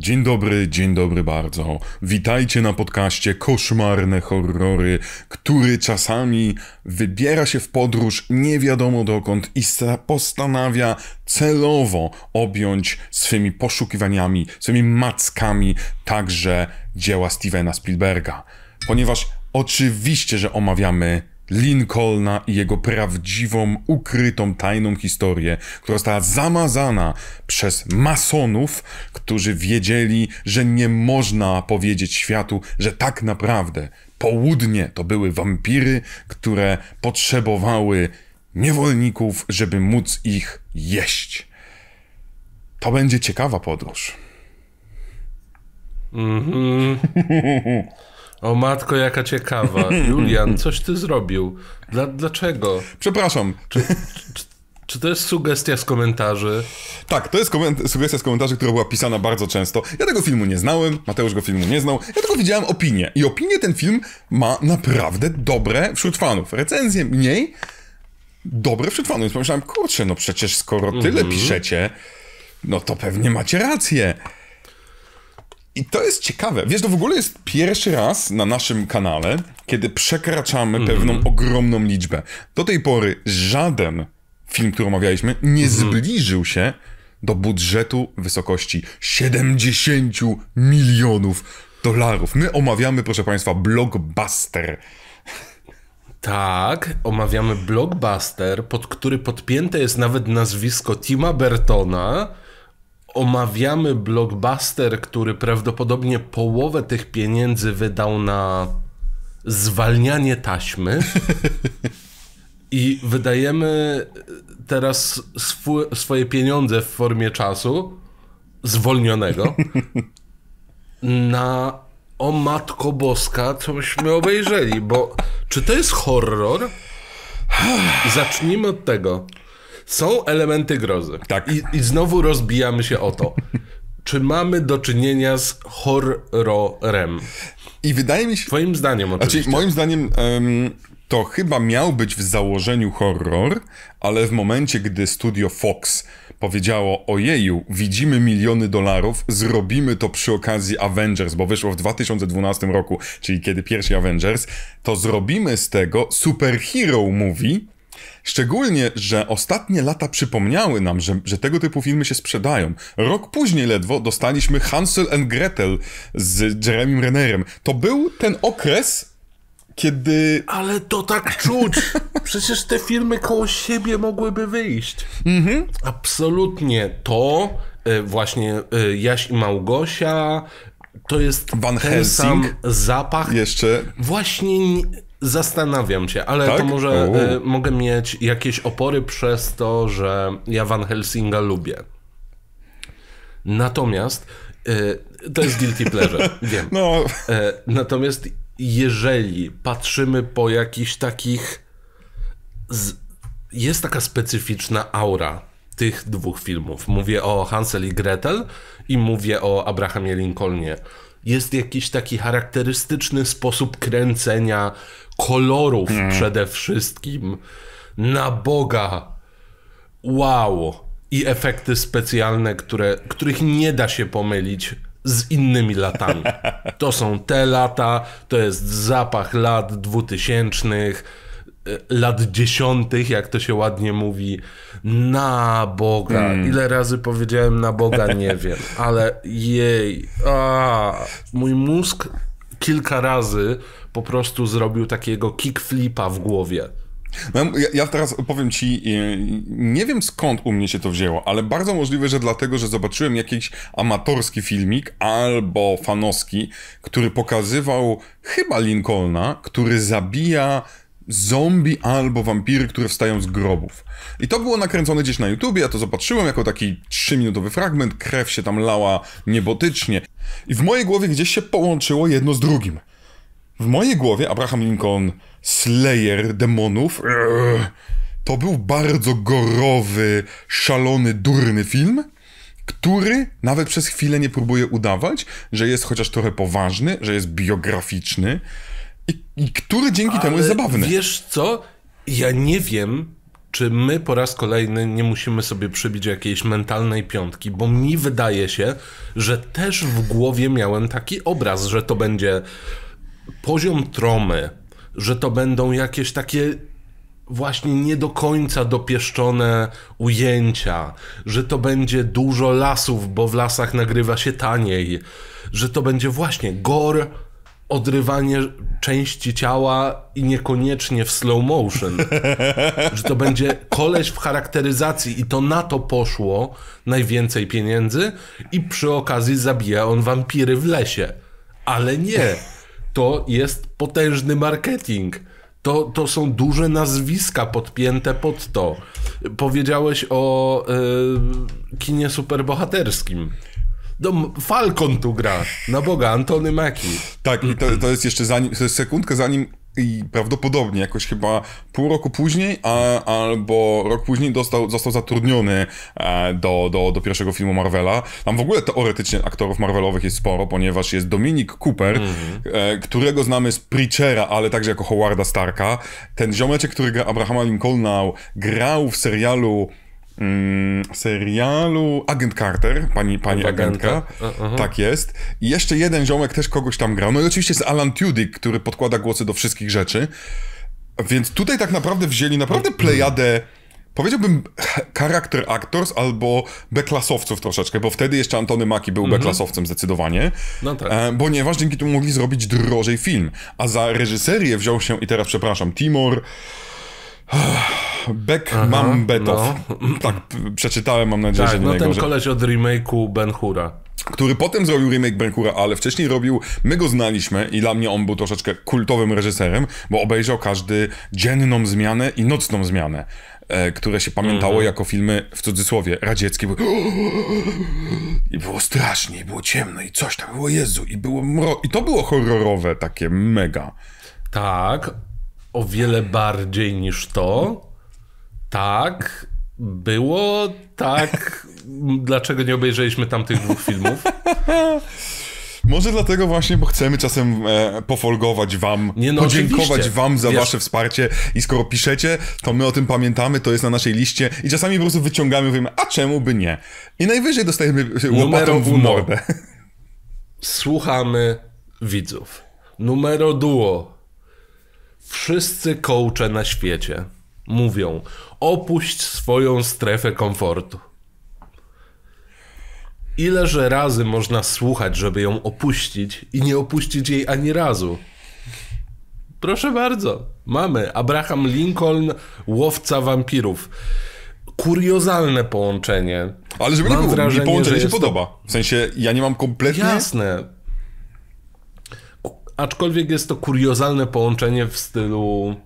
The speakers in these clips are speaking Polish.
Dzień dobry, dzień dobry bardzo. Witajcie na podcaście Koszmarne Horrory, który czasami wybiera się w podróż nie wiadomo dokąd i postanawia celowo objąć swymi poszukiwaniami, swymi mackami także dzieła Stevena Spielberga. Ponieważ oczywiście, że omawiamy Lincolna i jego prawdziwą, ukrytą, tajną historię, która została zamazana przez masonów, którzy wiedzieli, że nie można powiedzieć światu, że tak naprawdę południe to były wampiry, które potrzebowały niewolników, żeby móc ich jeść. To będzie ciekawa podróż. Mhm. O matko, jaka ciekawa. Julian, coś ty zrobił. Dla, dlaczego? Przepraszam. Czy, czy, czy to jest sugestia z komentarzy? Tak, to jest sugestia z komentarzy, która była pisana bardzo często. Ja tego filmu nie znałem, Mateusz go filmu nie znał, ja tylko widziałem opinię. I opinie ten film ma naprawdę dobre wśród fanów. Recenzje mniej, dobre wśród fanów. Więc pomyślałem, kurczę, no przecież skoro tyle mm -hmm. piszecie, no to pewnie macie rację. I to jest ciekawe. Wiesz, to w ogóle jest pierwszy raz na naszym kanale, kiedy przekraczamy mhm. pewną ogromną liczbę. Do tej pory żaden film, który omawialiśmy, nie mhm. zbliżył się do budżetu wysokości 70 milionów dolarów. My omawiamy, proszę Państwa, blockbuster. Tak, omawiamy blockbuster, pod który podpięte jest nawet nazwisko Tima Bertona omawiamy blockbuster, który prawdopodobnie połowę tych pieniędzy wydał na zwalnianie taśmy. I wydajemy e, teraz swoje pieniądze w formie czasu zwolnionego na o matko boska, co byśmy obejrzeli, bo czy to jest horror? Zacznijmy od tego. Są elementy grozy. Tak. I, i znowu rozbijamy się o to. Czy mamy do czynienia z horrorem? I wydaje mi się. Twoim zdaniem, znaczy, oczywiście. Znaczy, moim zdaniem. Um to chyba miał być w założeniu horror, ale w momencie, gdy studio Fox powiedziało: Ojeju, widzimy miliony dolarów, zrobimy to przy okazji Avengers, bo wyszło w 2012 roku, czyli kiedy pierwszy Avengers, to zrobimy z tego superhero movie Szczególnie, że ostatnie lata przypomniały nam, że, że tego typu filmy się sprzedają. Rok później ledwo dostaliśmy Hansel and Gretel z Jeremym Rennerem. To był ten okres, kiedy. Ale to tak czuć! Przecież te filmy koło siebie mogłyby wyjść. Mhm. Absolutnie to. E, właśnie e, Jaś i Małgosia, to jest Van Helsing. sam zapach. Jeszcze. Właśnie Zastanawiam się, ale tak? to może y, mogę mieć jakieś opory przez to, że ja Van Helsinga lubię. Natomiast y, to jest guilty pleasure, wiem. No. Y, natomiast jeżeli patrzymy po jakichś takich. Z, jest taka specyficzna aura tych dwóch filmów. Mówię o Hansel i Gretel i mówię o Abrahamie Lincolnie. Jest jakiś taki charakterystyczny sposób kręcenia, kolorów hmm. przede wszystkim. Na Boga. Wow. I efekty specjalne, które, których nie da się pomylić z innymi latami. To są te lata, to jest zapach lat dwutysięcznych, e, lat dziesiątych, jak to się ładnie mówi. Na Boga. Hmm. Ile razy powiedziałem na Boga, nie wiem, ale jej. A, mój mózg kilka razy po prostu zrobił takiego kickflipa w głowie. No, ja, ja, teraz powiem ci, y, nie wiem skąd u mnie się to wzięło, ale bardzo możliwe, że dlatego, że zobaczyłem jakiś amatorski filmik albo fanowski, który pokazywał chyba Lincolna, który zabija zombie albo wampiry, które wstają z grobów. I to było nakręcone gdzieś na YouTubie, ja to zobaczyłem jako taki 3-minutowy fragment, krew się tam lała niebotycznie. I w mojej głowie gdzieś się połączyło jedno z drugim. W mojej głowie Abraham Lincoln, Slayer demonów, e, to był bardzo gorowy, szalony, durny film, który nawet przez chwilę nie próbuje udawać, że jest chociaż trochę poważny, że jest biograficzny i, i który dzięki Ale temu jest zabawny. Wiesz co? Ja nie wiem, czy my po raz kolejny nie musimy sobie przybić jakiejś mentalnej piątki, bo mi wydaje się, że też w głowie miałem taki obraz, że to będzie poziom tromy, że to będą jakieś takie właśnie nie do końca dopieszczone ujęcia, że to będzie dużo lasów, bo w lasach nagrywa się taniej, że to będzie właśnie gore, odrywanie części ciała i niekoniecznie w slow motion. Że to będzie koleś w charakteryzacji i to na to poszło najwięcej pieniędzy i przy okazji zabija on wampiry w lesie. Ale nie to jest potężny marketing. To, to są duże nazwiska podpięte pod to. Powiedziałeś o yy, kinie superbohaterskim. No, Falcon tu gra. Na Boga, Antony Mackie. Tak, i to, to jest jeszcze zanim, sekundkę zanim i prawdopodobnie jakoś chyba pół roku później, a, albo rok później dostał, został zatrudniony e, do, do, do pierwszego filmu Marvela. Tam w ogóle teoretycznie aktorów Marvelowych jest sporo, ponieważ jest Dominik Cooper, mm -hmm. którego znamy z Preachera, ale także jako Howarda Starka. Ten ziomeczek, który gra Abrahama Lincolna, grał w serialu mm, serialu Agent Carter, pani, pani agentka. Uh-huh. Tak jest. I jeszcze jeden ziomek też kogoś tam grał. No i oczywiście jest Alan Tudyk, który podkłada głosy do wszystkich rzeczy. Więc tutaj tak naprawdę wzięli naprawdę plejadę powiedziałbym charakter actors albo beklasowców troszeczkę, bo wtedy jeszcze Antony Maki był mhm. beklasowcem zdecydowanie, no tak. e, ponieważ dzięki temu mogli zrobić drożej film, a za reżyserię wziął się, i teraz przepraszam, Timor... Beckmambetow. No. Tak, przeczytałem, mam nadzieję, tak, że nie no ten koleś od remake'u Ben Hura który potem zrobił remake Ben Hur'a, ale wcześniej robił, my go znaliśmy i dla mnie on był troszeczkę kultowym reżyserem, bo obejrzał każdy dzienną zmianę i nocną zmianę, e, które się pamiętało mm -hmm. jako filmy w cudzysłowie radzieckie. były I było strasznie, i było ciemno i coś tam było, Jezu, i było mro... I to było horrorowe takie, mega. Tak, o wiele bardziej niż to. Tak, było, tak. Dlaczego nie obejrzeliśmy tamtych dwóch filmów? Może dlatego właśnie, bo chcemy czasem e, pofolgować wam, nie, no podziękować oczywiście. wam za Wiesz... wasze wsparcie i skoro piszecie, to my o tym pamiętamy, to jest na naszej liście i czasami po prostu wyciągamy i mówimy, a czemu by nie? I najwyżej dostajemy łopatą w mordę. Słuchamy widzów. Numero duo. Wszyscy kołcze na świecie mówią: opuść swoją strefę komfortu. Ileże razy można słuchać, żeby ją opuścić i nie opuścić jej ani razu? Proszę bardzo, mamy Abraham Lincoln, łowca wampirów. Kuriozalne połączenie. Ale żeby mam nie wrażenie, mi połączenie się podoba. W sensie, ja nie mam kompletnie... Jasne. Aczkolwiek jest to kuriozalne połączenie w stylu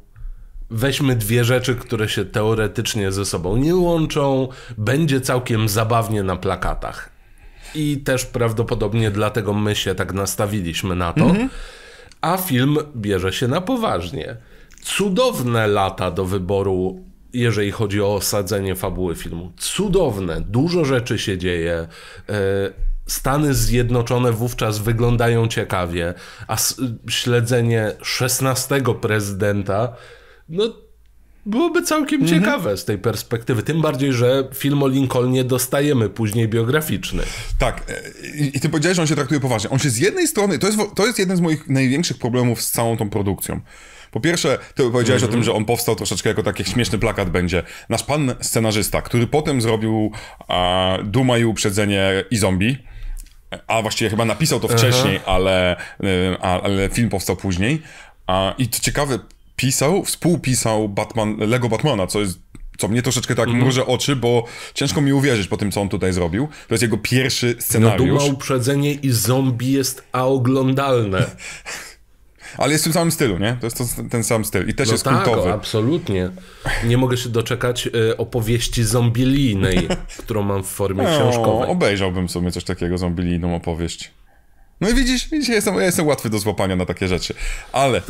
weźmy dwie rzeczy, które się teoretycznie ze sobą nie łączą, będzie całkiem zabawnie na plakatach. I też prawdopodobnie dlatego my się tak nastawiliśmy na to. Mhm. A film bierze się na poważnie. Cudowne lata do wyboru, jeżeli chodzi o osadzenie fabuły filmu. Cudowne, dużo rzeczy się dzieje. E, Stany Zjednoczone wówczas wyglądają ciekawie, a śledzenie 16 prezydenta no byłoby całkiem mhm. ciekawe z tej perspektywy. Tym bardziej, że film o Lincolnie dostajemy później biograficzny. Tak. E, I, ty powiedziałeś, że on się traktuje poważnie. On się z jednej strony, to jest, to jest jeden z moich największych problemów z całą tą produkcją. Po pierwsze, ty powiedziałeś mm -hmm. o tym, mhm. że on powstał troszeczkę jako taki śmieszny plakat będzie. Nasz pan scenarzysta, który potem zrobił a, Duma i uprzedzenie i zombie, a właściwie chyba napisał to wcześniej, ale, e, a, ale film powstał później. A, I to ciekawe, pisał, współpisał Batman, Lego Batmana, co jest co mnie troszeczkę tak mm. oczy, bo ciężko mi uwierzyć po tym, co on tutaj zrobił. To jest jego pierwszy no scenariusz. No duma, uprzedzenie i zombie jest aoglądalne. Ale jest w tym samym stylu, nie? To jest to, ten sam styl. I też no jest tak, kultowy. tak, absolutnie. Nie mogę się doczekać y, opowieści zombilijnej, którą mam w formie no, książkowej. Obejrzałbym sobie coś takiego, zombilijną opowieść. No i widzisz, widzisz ja, jestem, ja jestem łatwy do złapania na takie rzeczy. Ale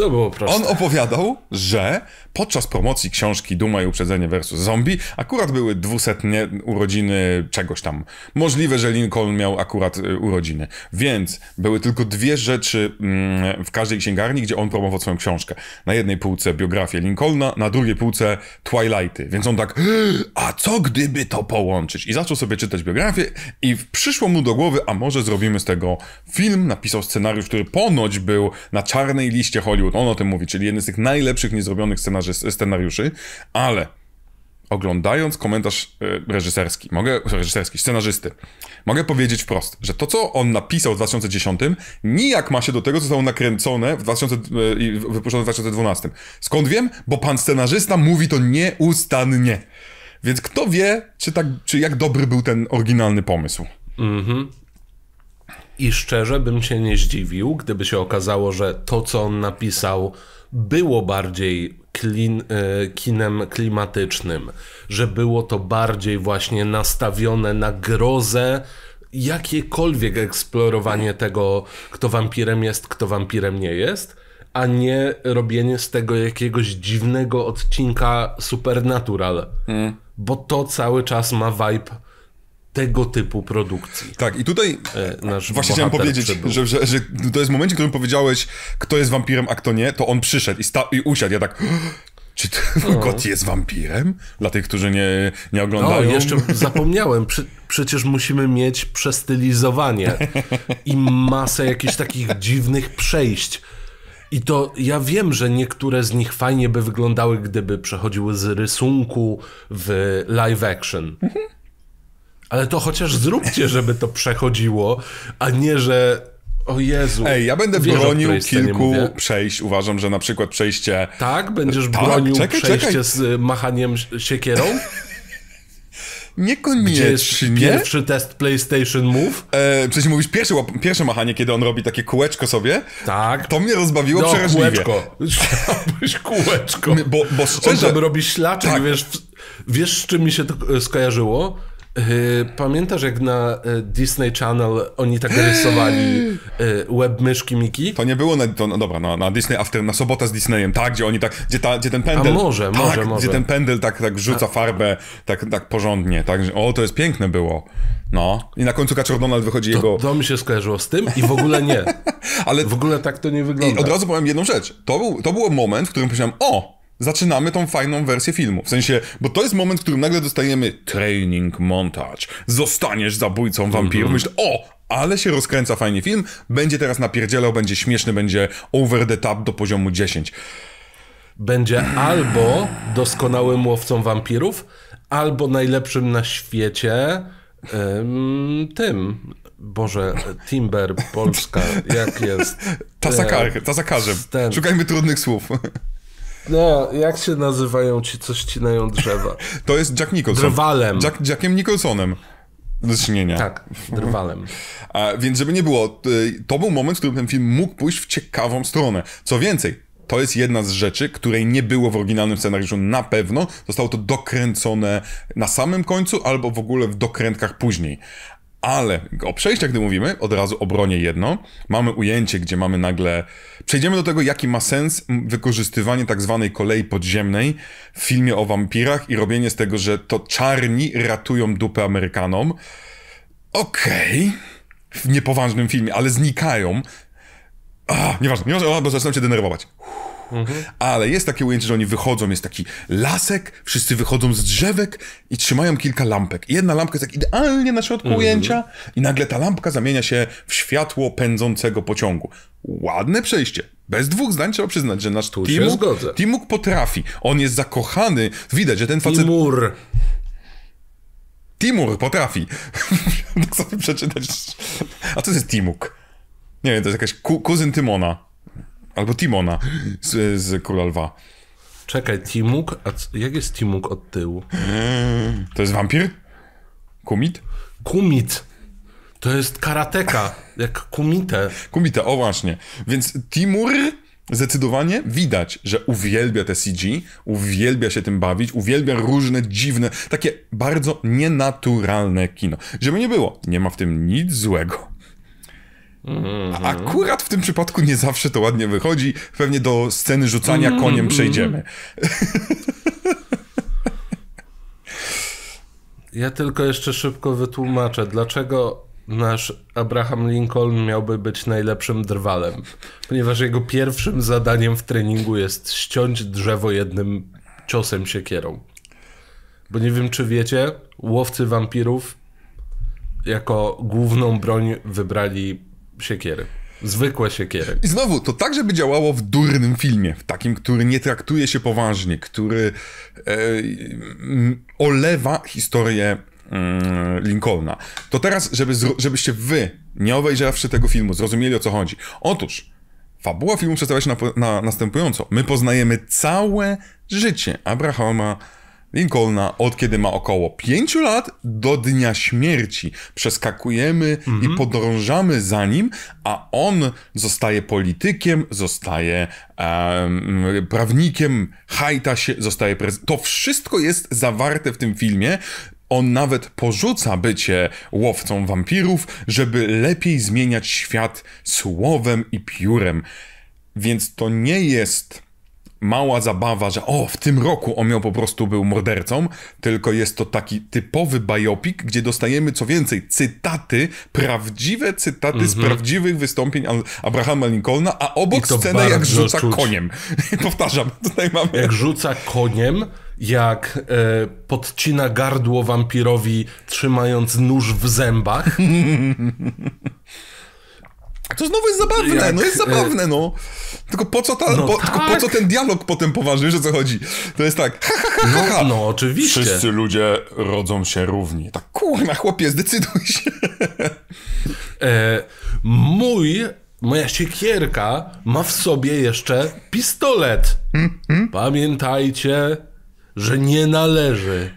on opowiadał, że podczas promocji książki Duma i Uprzedzenie versus Zombie akurat były dwusetnie urodziny czegoś tam. Możliwe, że Lincoln miał akurat y, urodziny. Więc były tylko dwie rzeczy mm, w każdej księgarni, gdzie on promował swoją książkę. Na jednej półce biografię Lincolna, na drugiej półce Twilighty. Więc on tak, a co gdyby to połączyć? I zaczął sobie czytać biografię i przyszło mu do głowy, a może zrobimy z tego film napisał scenariusz, który ponoć był na czarnej liście Hollywood, on o tym mówi, czyli jeden z tych najlepszych niezrobionych scenariuszy, ale oglądając komentarz e, reżyserski, mogę, reżyserski, scenarzysty, mogę powiedzieć wprost, że to, co on napisał w 2010, nijak ma się do tego, co zostało nakręcone w 2000, e, wypuszczone w 2012. Skąd wiem? Bo pan scenarzysta mówi to nieustannie. Więc kto wie, czy, tak, czy jak dobry był ten oryginalny pomysł. Mhm. I szczerze bym się nie zdziwił, gdyby się okazało, że to, co on napisał, było bardziej klin, e, kinem klimatycznym, że było to bardziej właśnie nastawione na grozę, jakiekolwiek eksplorowanie tego, kto wampirem jest, kto wampirem nie jest, a nie robienie z tego jakiegoś dziwnego odcinka Supernatural. Mm. Bo to cały czas ma vibe tego typu produkcji. Tak, i tutaj e, nasz właśnie chciałem powiedzieć, że, że, że, to jest moment, w którym powiedziałeś, kto jest wampirem, a kto nie, to on przyszedł i, sta- i usiadł. Ja tak, czy ten no. kot jest wampirem? Dla tych, którzy nie, nie oglądają. No, jeszcze zapomniałem. przecież musimy mieć przestylizowanie i masę jakichś takich dziwnych przejść. I to ja wiem, że niektóre z nich fajnie by wyglądały, gdyby przechodziły z rysunku w live action. Mhm ale to chociaż zróbcie, żeby to przechodziło, a nie, że o Jezu. Ej, ja będę Wiesz, bronił kilku przejść. Uważam, że na przykład przejście... Tak? Będziesz tak, bronił czekaj, przejście czekaj. z y, machaniem siekierą? Niekoniecznie. Gdzie jest pierwszy test PlayStation Move? E, przecież mówisz pierwsze, pierwsze machanie, kiedy on robi takie kółeczko sobie. Tak. To mnie rozbawiło no, przeraźliwie. kółeczko. Chciałbyś kółeczko. Bo, bo szczerze... On tam robi ślaczek, tak. wiesz, wiesz z czym mi się to e, skojarzyło? Yy, pamiętasz, jak na y, Disney Channel oni tak rysowali web y, myszki Miki? To nie było na, to, no dobra, no, na Disney After, na Sobota z Disneyem, tak? Gdzie oni tak, gdzie, ta, gdzie ten pendel... A może, tak, może, może. Gdzie ten pendel tak, tak rzuca farbę tak, tak porządnie, tak? Że, o, to jest piękne było. No. I na końcu Kaczor Donald wychodzi to, jego... To mi się skojarzyło z tym i w ogóle nie. Ale... W ogóle tak to nie wygląda. I od razu powiem jedną rzecz. To, był, to był moment, w którym pomyślałem, o, zaczynamy tą fajną wersję filmu. W sensie, bo to jest moment, w którym nagle dostajemy training montage. Zostaniesz zabójcą wampirów. Mhm. Myśl, o, ale się rozkręca fajny film, będzie teraz napierdzielał, będzie śmieszny, będzie over the top do poziomu 10. Będzie albo doskonałym łowcą wampirów, albo najlepszym na świecie ym, tym. Boże, Timber, Polska, jak jest? Tasakar, tasakarzem. E, Szukajmy trudnych słów. No, jak się nazywają ci, co ścinają drzewa? To jest Jack Nicholson. Drwalem. Jack, Jackiem Nicholsonem do czynienia. Tak, drwalem. A, więc żeby nie było, y, to był moment, w którym ten film mógł pójść w ciekawą stronę. Co więcej, to jest jedna z rzeczy, której nie było w oryginalnym scenariuszu na pewno. Zostało to dokręcone na samym końcu albo w ogóle w dokrętkach później. Ale o przejściach, gdy mówimy, od razu obronię jedno. Mamy ujęcie, gdzie mamy nagle. Przejdziemy do tego, jaki ma sens wykorzystywanie tak zwanej kolei podziemnej w filmie o wampirach i robienie z tego, że to czarni ratują dupę Amerykanom. Okej. Okay. W niepoważnym filmie, ale znikają. Ach, nieważne, nieważne, bo zaczynam się denerwować. Uff. Mhm. Ale jest takie ujęcie, że oni wychodzą, jest taki lasek, wszyscy wychodzą z drzewek i trzymają kilka lampek. I jedna lampka jest tak idealnie na środku mhm. ujęcia i nagle ta lampka zamienia się w światło pędzącego pociągu. Ładne przejście. Bez dwóch zdań trzeba przyznać, że nasz Timuk, Timuk potrafi. On jest zakochany. Widać, że ten facet... Timur. Timur potrafi. tak sobie przeczytać. A co to jest Timuk? Nie wiem, to jest jakaś ku kuzyn Tymona. Albo Timona z, z Króla Lwa. Czekaj, Timuk? A jak jest Timuk od tyłu? To jest wampir? Kumit? Kumit. To jest karateka, jak kumite. Kumite, o właśnie. Więc Timur zdecydowanie widać, że uwielbia te CG, uwielbia się tym bawić, uwielbia różne dziwne, takie bardzo nienaturalne kino. Żeby nie było, nie ma w tym nic złego. Mhm. A akurat w tym przypadku nie zawsze to ładnie wychodzi. Pewnie do sceny rzucania mhm. koniem przejdziemy. Ja tylko jeszcze szybko wytłumaczę, dlaczego nasz Abraham Lincoln miałby być najlepszym drwalem. Ponieważ jego pierwszym zadaniem w treningu jest ściąć drzewo jednym ciosem siekierą. Bo nie wiem, czy wiecie, łowcy wampirów jako główną broń wybrali siekiery. Zwykłe siekiery. I znowu, to tak, żeby działało w durnym filmie, w takim, który nie traktuje się poważnie, który e, olewa historię e, Lincolna. To teraz, żeby, żebyście wy, nie obejrzawszy tego filmu, zrozumieli o co chodzi. Otóż, fabuła filmu przedstawia się na, na następująco. My poznajemy całe życie Abrahama Lincolna od kiedy ma około 5 lat do dnia śmierci. Przeskakujemy mm-hmm. i mhm. podążamy za nim, a on zostaje politykiem, zostaje um, prawnikiem, hajta się, zostaje prezydentem. To wszystko jest zawarte w tym filmie. On nawet porzuca bycie łowcą wampirów, żeby lepiej zmieniać świat słowem i piórem. Więc to nie jest mała zabawa, że o, w tym roku on miał po prostu był mordercą, tylko jest to taki typowy bajopik, gdzie dostajemy co więcej cytaty, prawdziwe cytaty mm -hmm. z mhm. prawdziwych wystąpień Abrahama Lincolna, a obok scenę jak rzuca czuć. koniem. Powtarzam, tutaj mamy... Jak rzuca koniem, jak e, podcina gardło wampirowi, trzymając nóż w zębach. Tak, to znowu jest zabawne, jak, no jest zabawne, no. Tylko po co, ta, no po, tak. tylko po co ten dialog potem poważny, że co chodzi? To jest tak, ha, ha, ha, ha. No, no, oczywiście. Wszyscy ludzie rodzą się równi. Tak, kurwa, chłopie, zdecyduj się. E, mój, moja siekierka ma w sobie jeszcze pistolet. Hmm, hmm? Pamiętajcie, że nie należy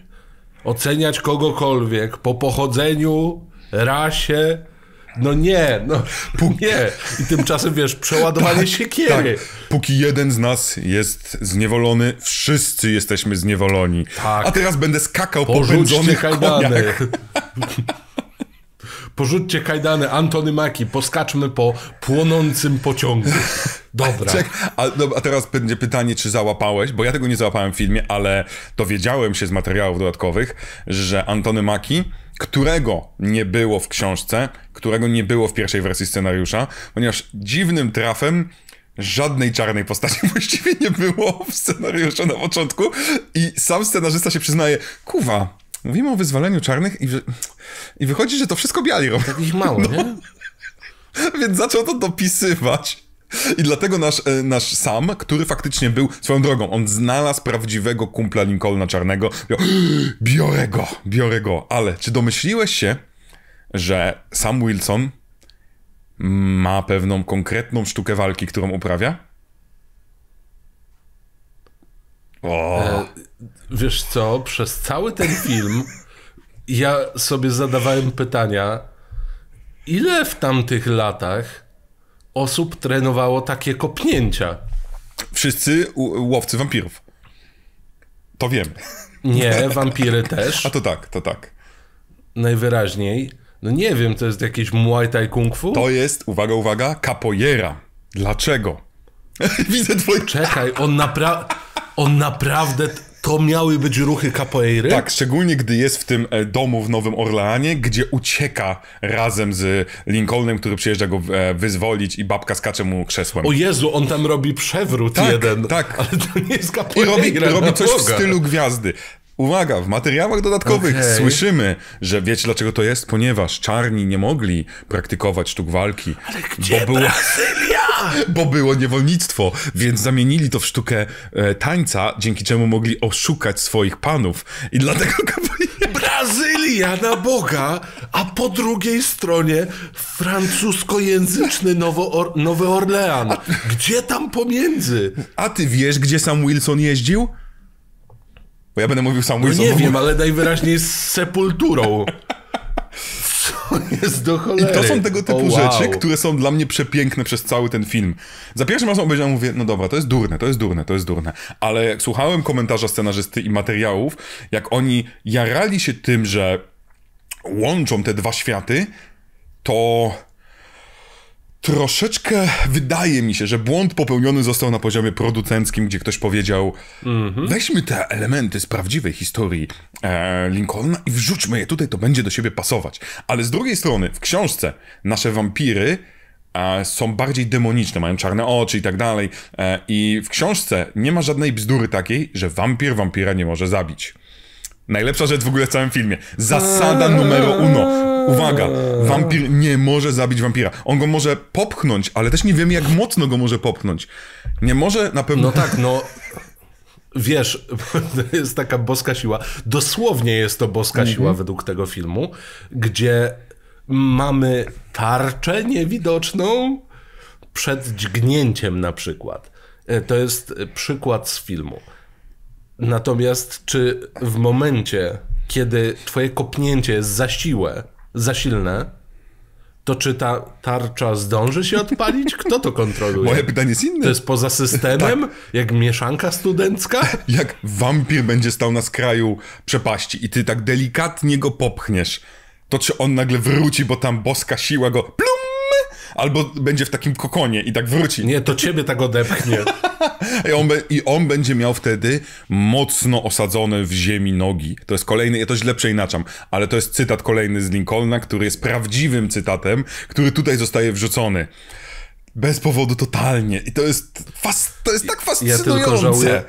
oceniać kogokolwiek po pochodzeniu, rasie, no nie, no Póki... nie. I tymczasem, wiesz, przeładowanie tak, siekiery. Tak. Póki jeden z nas jest zniewolony, wszyscy jesteśmy zniewoloni. Tak. A teraz będę skakał Porzućcie po pędzonych kajdany. Porzućcie kajdany, Antony Maki, poskaczmy po płonącym pociągu. Dobra. Czek, a, no, a, teraz będzie pytanie, czy załapałeś, bo ja tego nie załapałem w filmie, ale dowiedziałem się z materiałów dodatkowych, że Antony Maki, którego nie było w książce, którego nie było w pierwszej wersji scenariusza, ponieważ dziwnym trafem żadnej czarnej postaci właściwie nie było w scenariuszu na początku i sam scenarzysta się przyznaje, kuwa, mówimy o wyzwaleniu czarnych i, i wychodzi, że to wszystko biali robią. Tak ich mało, no. nie? Więc zaczął to dopisywać. I dlatego nasz, e, nasz Sam, który faktycznie był swoją drogą, on znalazł prawdziwego kumpla Lincolna Czarnego. Biorę go, biorę go, ale czy domyśliłeś się, że sam Wilson ma pewną konkretną sztukę walki, którą uprawia? O. E, wiesz co, przez cały ten film ja sobie zadawałem pytania, ile w tamtych latach osób trenowało takie kopnięcia? Wszyscy łowcy wampirów. To wiem. Nie, wampiry też. A to tak, to tak. Najwyraźniej. No nie wiem, to jest jakiś Muay Thai Kung Fu? To jest, uwaga, uwaga, capoeira. Dlaczego? Widzę twoje... Czekaj, on, naprawdę, on naprawdę... To miały być ruchy capoeiry? Tak, szczególnie gdy jest w tym e, domu w Nowym Orleanie, gdzie ucieka razem z Lincolnem, który przyjeżdża go e, wyzwolić i babka skacze mu krzesłem. O Jezu, on tam robi przewrót tak, jeden. Tak, Ale to nie jest capoeira. I robi, robi coś w stylu gwiazdy. Uwaga, w materiałach dodatkowych okay. słyszymy, że wiecie dlaczego to jest? Ponieważ czarni nie mogli praktykować sztuk walki. Ale gdzie bo było, Brazylia? Bo było niewolnictwo, więc zamienili to w sztukę e, tańca, dzięki czemu mogli oszukać swoich panów. I dlatego Brazylia na Boga, a po drugiej stronie francuskojęzyczny Nowo Or Nowy Orlean. Gdzie tam pomiędzy? A ty wiesz, gdzie sam Wilson jeździł? Bo ja będę mówił Sam Wilson. No nie wiem, ale najwyraźniej z sepulturą. Co jest do cholery? I to są tego typu oh, wow. rzeczy, które są dla mnie przepiękne przez cały ten film. Za pierwszym razem obejrzałem, mówię, no dobra, to jest durne, to jest durne, to jest durne. Ale jak słuchałem komentarza scenarzysty i materiałów, jak oni jarali się tym, że łączą te dwa światy, to troszeczkę wydaje mi się, że błąd popełniony został na poziomie producenckim, gdzie ktoś powiedział: mm-hmm. weźmy te elementy z prawdziwej historii e, Lincolna i wrzućmy je tutaj, to będzie do siebie pasować. Ale z drugiej strony, w książce nasze wampiry e, są bardziej demoniczne, mają czarne oczy i tak dalej. E, I w książce nie ma żadnej bzdury takiej, że wampir wampira nie może zabić. Najlepsza rzecz w ogóle w całym filmie. Zasada numer uno Uwaga, wampir nie może zabić wampira. On go może popchnąć, ale też nie wiemy, jak mocno go może popchnąć. Nie może na pewno. No tak, no. Wiesz, to jest taka boska siła. Dosłownie jest to boska mhm. siła według tego filmu, gdzie mamy tarczę niewidoczną przed dźgnięciem na przykład. E, to jest e, przykład z filmu. Natomiast czy w momencie, kiedy twoje kopnięcie jest za siłę, za silne, to czy ta tarcza zdąży się odpalić? Kto to kontroluje? Moje pytanie jest inne. To jest poza systemem? Tak. Jak mieszanka studencka? Jak wampir będzie stał na skraju przepaści i ty tak delikatnie go popchniesz, to czy on nagle wróci, bo tam boska siła go plum albo będzie w takim kokonie i tak wróci. Nie, to ciebie tak odepchnie. I on, be, I on będzie miał wtedy mocno osadzone w ziemi nogi. To jest kolejny, ja to źle przeinaczam, ale to jest cytat kolejny z Lincolna, który jest prawdziwym cytatem, który tutaj zostaje wrzucony. Bez powodu totalnie. I to jest, fas, to jest tak fascynujące. Ja tylko żałuję,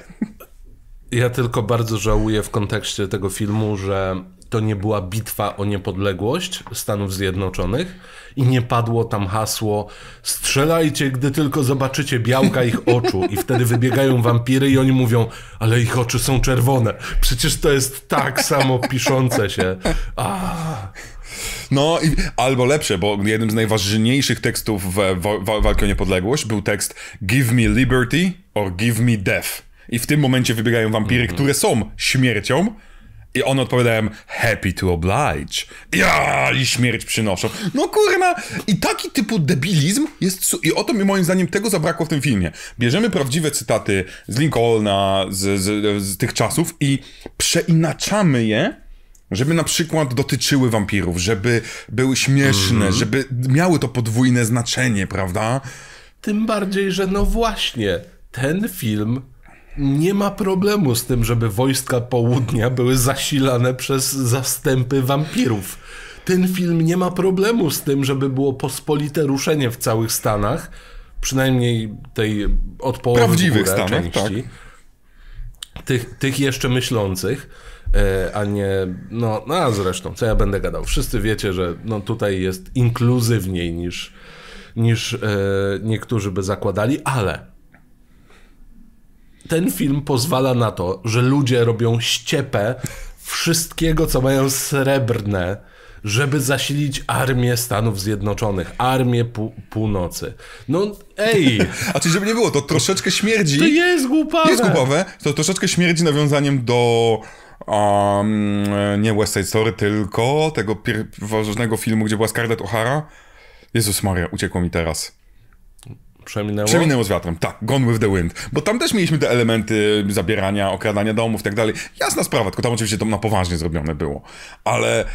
ja tylko bardzo żałuję w kontekście tego filmu, że to nie była bitwa o niepodległość Stanów Zjednoczonych i nie padło tam hasło strzelajcie, gdy tylko zobaczycie białka ich oczu i wtedy wybiegają wampiry i oni mówią, ale ich oczy są czerwone. Przecież to jest tak samo piszące się. No, i, albo lepsze, bo jednym z najważniejszych tekstów w, w, w o niepodległość był tekst Give me liberty or give me death. I w tym momencie wybiegają wampiry, mm -hmm. które są śmiercią, i one odpowiadają, happy to oblige. Ja i śmierć przynoszą. No kurna, i taki typu debilizm jest, i o to mi moim zdaniem tego zabrakło w tym filmie. Bierzemy prawdziwe cytaty z Lincolna, z, z, z tych czasów i przeinaczamy je, żeby na przykład dotyczyły wampirów, żeby były śmieszne, mm -hmm. żeby miały to podwójne znaczenie, prawda? Tym bardziej, że no właśnie, ten film nie ma problemu z tym, żeby wojska południa były zasilane przez zastępy wampirów. Ten film nie ma problemu z tym, żeby było pospolite ruszenie w całych Stanach, przynajmniej tej od połowy Prawdziwych Stanach, części. Tak. Tych, tych jeszcze myślących e, a nie, no, no a zresztą, co ja będę gadał. Wszyscy wiecie, że no, tutaj jest inkluzywniej niż, niż e, niektórzy by zakładali, ale ten film pozwala na to, że ludzie robią ściepę wszystkiego, co mają srebrne, żeby zasilić armię Stanów Zjednoczonych, armię pół północy. No ej! A czyli żeby nie było, to troszeczkę śmierdzi... To jest głupawe! Jest głupawe, to troszeczkę śmierdzi nawiązaniem do... Um, nie West Side Story, tylko tego ważnego filmu, gdzie była Scarlett O'Hara. Jezus Maria, uciekło mi teraz. Przeminęło? Przeminęło z wiatrem, tak. Gone with the Wind. Bo tam też mieliśmy te elementy zabierania, okradania domów i tak dalej. Jasna sprawa, tylko tam oczywiście to na poważnie zrobione było. Ale...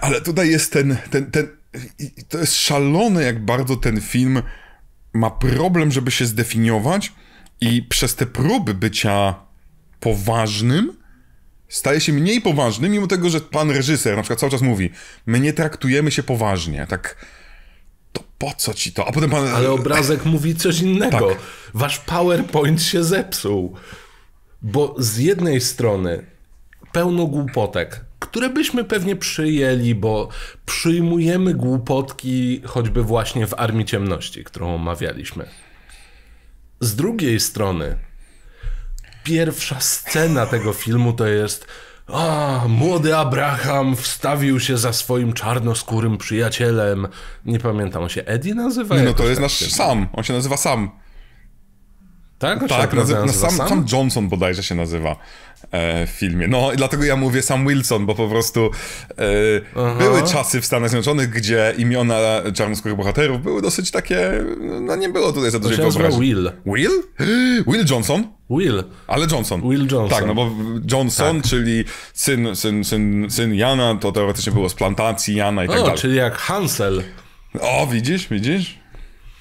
Ale tutaj jest ten, ten, ten... To jest szalone, jak bardzo ten film ma problem, żeby się zdefiniować i przez te próby bycia poważnym staje się mniej poważny, mimo tego, że pan reżyser na przykład cały czas mówi, my nie traktujemy się poważnie, tak po co ci to? A potem pan... Ale obrazek mówi coś innego. Tak. Wasz PowerPoint się zepsuł. Bo z jednej strony pełno głupotek, które byśmy pewnie przyjęli, bo przyjmujemy głupotki choćby właśnie w Armii Ciemności, którą omawialiśmy. Z drugiej strony, pierwsza scena tego filmu to jest a, młody Abraham wstawił się za swoim czarnoskórym przyjacielem. Nie pamiętam, on się Eddie nazywa? Nie, no to jest tak, nasz sam, on się nazywa sam. Tak? On tak, nazywa, nazywa no sam, sam? Sam Johnson bodajże się nazywa. E, w filmie. No i dlatego ja mówię Sam Wilson, bo po prostu e, były czasy w Stanach Zjednoczonych, gdzie imiona czarnoskórych bohaterów były dosyć takie, no nie było tutaj za dużej znaczy, wyobraźni. Will. Will? Will Johnson? Will. Ale Johnson. Will Johnson. Tak, no bo Johnson, tak. czyli syn, syn, syn, syn Jana, to teoretycznie było z plantacji Jana i tak o, dalej. czyli jak Hansel. O, widzisz, widzisz?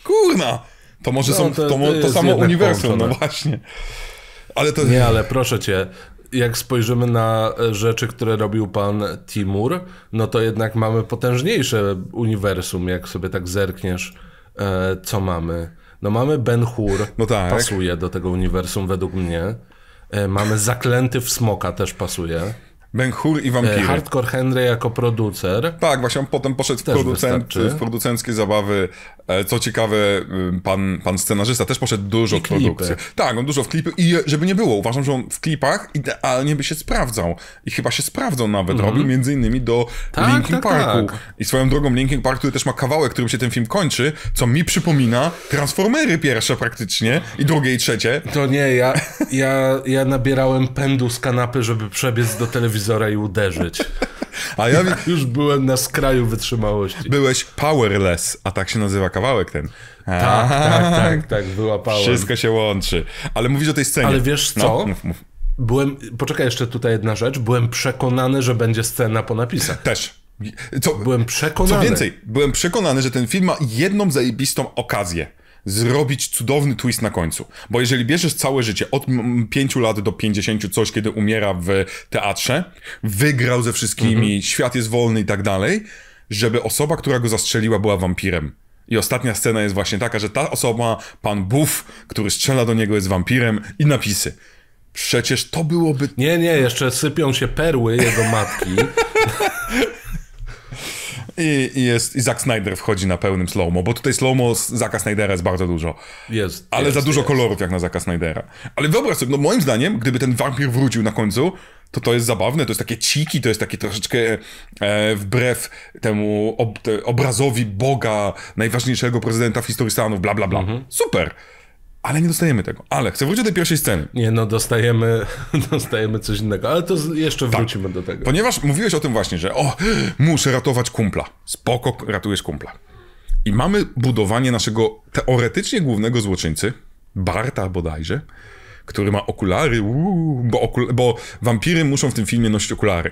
Kurna! To może no, są, to, to, to, to samo uniwersum, no właśnie. Ale to... Nie, ale proszę cię, jak spojrzymy na e, rzeczy, które robił pan Timur, no to jednak mamy potężniejsze uniwersum, jak sobie tak zerkniesz, e, co mamy. No mamy Ben Hur, no tak. pasuje do tego uniwersum według mnie. E, mamy Zaklęty w Smoka też pasuje. Ben Hur i e, Wampiry. Hardcore Henry jako producer. Tak, właśnie on potem poszedł w, producent, w producenckie zabawy. E, co ciekawe, pan, pan scenarzysta też poszedł dużo I w produkcję. Klipy. Tak, on dużo w klipy i e, żeby nie było, uważam, że on w klipach idealnie by się sprawdzał. I chyba się sprawdzą nawet. Mhm. Robił między innymi do tak, Linkin tak, Parku. Tak, I swoją drogą Linkin Park, który też ma kawałek, którym się ten film kończy, co mi przypomina Transformery pierwsze praktycznie i drugie i trzecie. To nie, ja, ja, ja nabierałem pędu z kanapy, żeby przebiec do telewizji telewizora i uderzyć. A ja już byłem na skraju wytrzymałości. Byłeś powerless, a tak się nazywa kawałek ten. Tak, tak, tak, tak, powerless. Wszystko się łączy. Ale mówisz o tej scenie. Ale wiesz no, co? Byłem, poczekaj jeszcze tutaj jedna rzecz. Byłem przekonany, że będzie scena po napisach. Też. Co, byłem przekonany. Co więcej, byłem przekonany, że ten film ma jedną zajebistą okazję zrobić cudowny twist na końcu. Bo jeżeli bierzesz całe życie, od 5 lat do 50 coś, kiedy umiera w teatrze, wygrał ze wszystkimi, mhm. świat jest wolny i tak dalej, żeby osoba, która go zastrzeliła, była wampirem. I ostatnia scena jest właśnie taka, że ta osoba, pan Buff, który strzela do niego, jest wampirem i napisy. Przecież to byłoby. Nie, nie, jeszcze sypią się perły jego matki. i, i jest, i Zack Snyder wchodzi na pełnym slowmo, bo tutaj slowmo z Zacka Snydera jest bardzo dużo. Jest. Ale jest, za dużo jest. kolorów jak na Zacka Snydera. Ale wyobraź sobie, no moim zdaniem, gdyby ten wampir wrócił na końcu, to to jest zabawne, to jest takie ciki, to jest takie troszeczkę e, wbrew temu ob, te, obrazowi Boga, najważniejszego prezydenta w historii Stanów, bla bla bla. Mhm. Super. Ale nie dostajemy tego. Ale chcę wrócić do tej pierwszej sceny. Nie, no dostajemy, dostajemy coś innego, ale to jeszcze tak. wrócimy tak. do tego. Ponieważ mówiłeś o tym właśnie, że o, muszę ratować kumpla. Spoko, ratujesz kumpla. I mamy budowanie naszego teoretycznie głównego złoczyńcy, Barta bodajże, który ma okulary, uu, bo, okul bo wampiry muszą w tym filmie nosić okulary.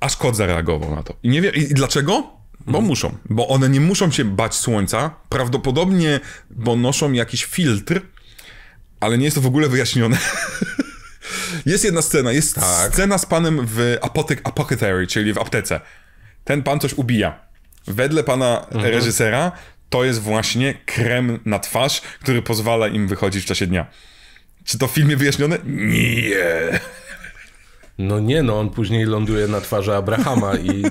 Aż kot zareagował na to. I nie wiem, i dlaczego? Bo muszą. Bo one nie muszą się bać słońca, prawdopodobnie, bo noszą jakiś filtr, ale nie jest to w ogóle wyjaśnione. jest jedna scena, jest tak. scena z panem w apotek apothecary, czyli w aptece. Ten pan coś ubija. Wedle pana mhm. reżysera to jest właśnie krem na twarz, który pozwala im wychodzić w czasie dnia. Czy to w filmie wyjaśnione? Nie. No nie, no on później ląduje na twarzy Abrahama i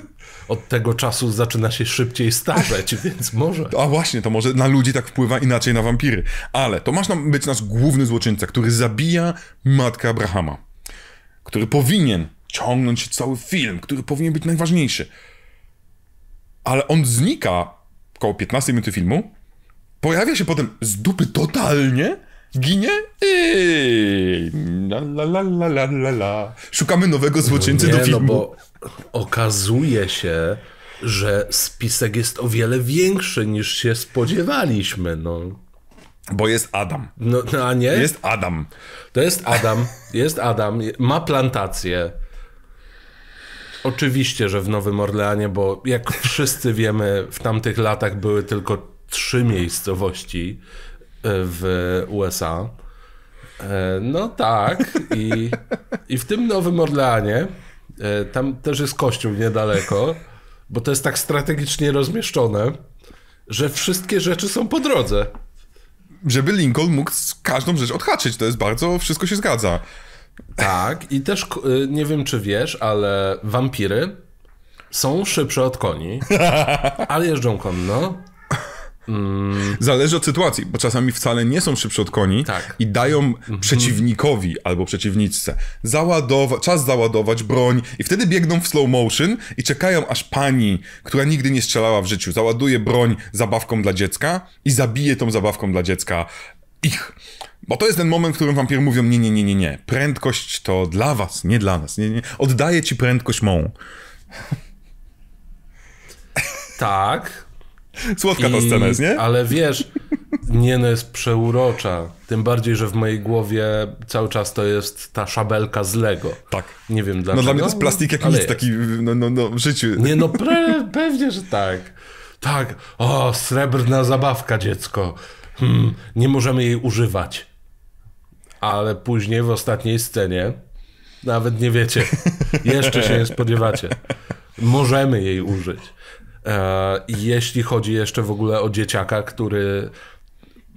od tego czasu zaczyna się szybciej starzeć, więc może. A właśnie, to może na ludzi tak wpływa inaczej na wampiry. Ale to masz nam być nasz główny złoczyńca, który zabija matkę Abrahama, który powinien ciągnąć się cały film, który powinien być najważniejszy. Ale on znika około 15 minuty filmu, pojawia się potem z dupy totalnie Ginie? Eee, la, la, la, la, la, la. Szukamy nowego złoczyńcy no nie, do filmu. No bo okazuje się, że spisek jest o wiele większy niż się spodziewaliśmy. No. Bo jest Adam. No, no a nie? Jest Adam. To jest Adam. Jest Adam. Ma plantację. Oczywiście, że w Nowym Orleanie, bo jak wszyscy wiemy, w tamtych latach były tylko trzy miejscowości, w USA. E, no tak. I, i w tym Nowym Orleanie, e, tam też jest kościół niedaleko, bo to jest tak strategicznie rozmieszczone, że wszystkie rzeczy są po drodze. Żeby Lincoln mógł każdą rzecz odhaczyć, to jest bardzo, wszystko się zgadza. Tak, i też e, nie wiem, czy wiesz, ale wampiry są szybsze od koni, ale jeżdżą konno. Mm. Zależy od sytuacji, bo czasami wcale nie są szybsze od koni tak. i dają mm -hmm. przeciwnikowi albo przeciwniczce załadowa- czas załadować broń i wtedy biegną w slow motion i czekają aż pani, która nigdy nie strzelała w życiu, załaduje broń zabawką dla dziecka i zabije tą zabawką dla dziecka ich. Bo to jest ten moment, w którym wampir mówią, nie, nie, nie, nie, nie, prędkość to dla was, nie dla nas, nie, nie, oddaję ci prędkość mą. Tak, Słodka I, ta scena jest, nie? Ale wiesz, nie no jest przeurocza. Tym bardziej, że w mojej głowie cały czas to jest ta szabelka z Lego. Tak. Nie wiem dlaczego. No dla mnie to jest plastik jak nic, taki no, no, no, w życiu. Nie no, pre, pewnie, że tak. Tak, o, srebrna zabawka, dziecko. Hmm, nie możemy jej używać. Ale później w ostatniej scenie nawet nie wiecie. Jeszcze się nie spodziewacie. Możemy jej użyć. E, jeśli chodzi jeszcze w ogóle o dzieciaka, który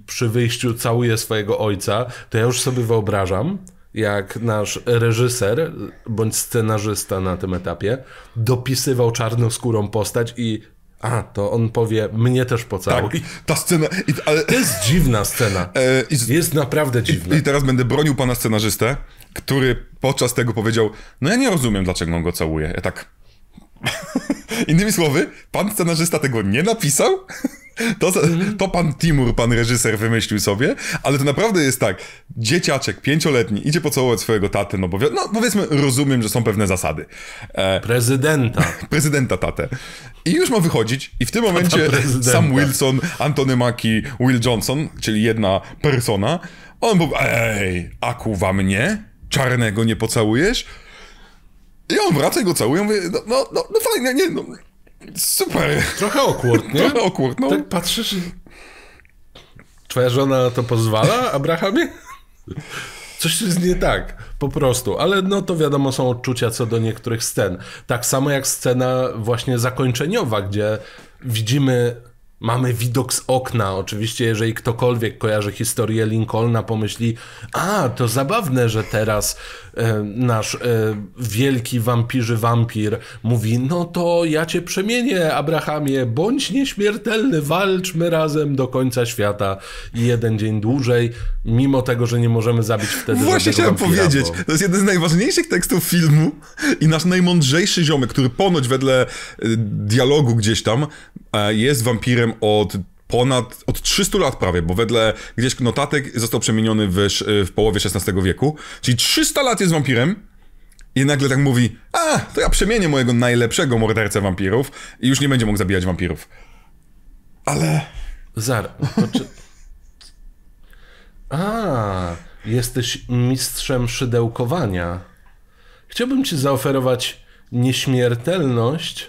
przy wyjściu całuje swojego ojca, to ja już sobie wyobrażam, jak nasz reżyser bądź scenarzysta na tym etapie dopisywał czarnoskórą postać i a, to on powie, mnie też pocałuj. Tak, ta scena... I, ale... To jest dziwna scena. E, i, jest naprawdę dziwna. I, I, teraz będę bronił pana scenarzystę, który podczas tego powiedział, no ja nie rozumiem, dlaczego on go całuje. Ja tak... Innymi słowy, pan scenarzysta tego nie napisał. To, mhm. to pan Timur, pan reżyser wymyślił sobie, ale to naprawdę jest tak, dzieciaczek pięcioletni idzie pocałować swojego tatę, no, bo, no powiedzmy, rozumiem, że są pewne zasady. E, prezydenta. Prezydenta tatę. I już ma wychodzić i w tym momencie Sam Wilson, Antony Mackie, Will Johnson, czyli jedna persona, on był, ej, aku wa mnie? Czarnego nie pocałujesz? I on wraca i go całuje, mówię, no, no, no, no fajnie, nie, no, super. Trochę awkward, nie? Trochę awkward, no. Tak patrzysz i... Twoja żona to pozwala, Abrahamie? Coś jest nie tak, po prostu. Ale no to wiadomo, są odczucia co do niektórych scen. Tak samo jak scena właśnie zakończeniowa, gdzie widzimy Mamy widok z okna. Oczywiście, jeżeli ktokolwiek kojarzy historię Lincolna, pomyśli: A, to zabawne, że teraz e, nasz e, wielki wampirzy wampir mówi: No to ja cię przemienię, Abrahamie, bądź nieśmiertelny, walczmy razem do końca świata i jeden dzień dłużej mimo tego, że nie możemy zabić wtedy Właśnie chciałem powiedzieć, bo... to jest jeden z najważniejszych tekstów filmu i nasz najmądrzejszy ziomek, który ponoć wedle e, dialogu gdzieś tam e, jest wampirem od ponad, od 300 lat prawie, bo wedle gdzieś notatek został przemieniony w, e, w połowie XVI wieku, czyli 300 lat jest wampirem, i nagle tak mówi, a, to ja przemienię mojego najlepszego mordercę wampirów i już nie będzie mógł zabijać wampirów. Ale... Zar, to czy... A, jesteś mistrzem szydełkowania. Chciałbym ci zaoferować nieśmiertelność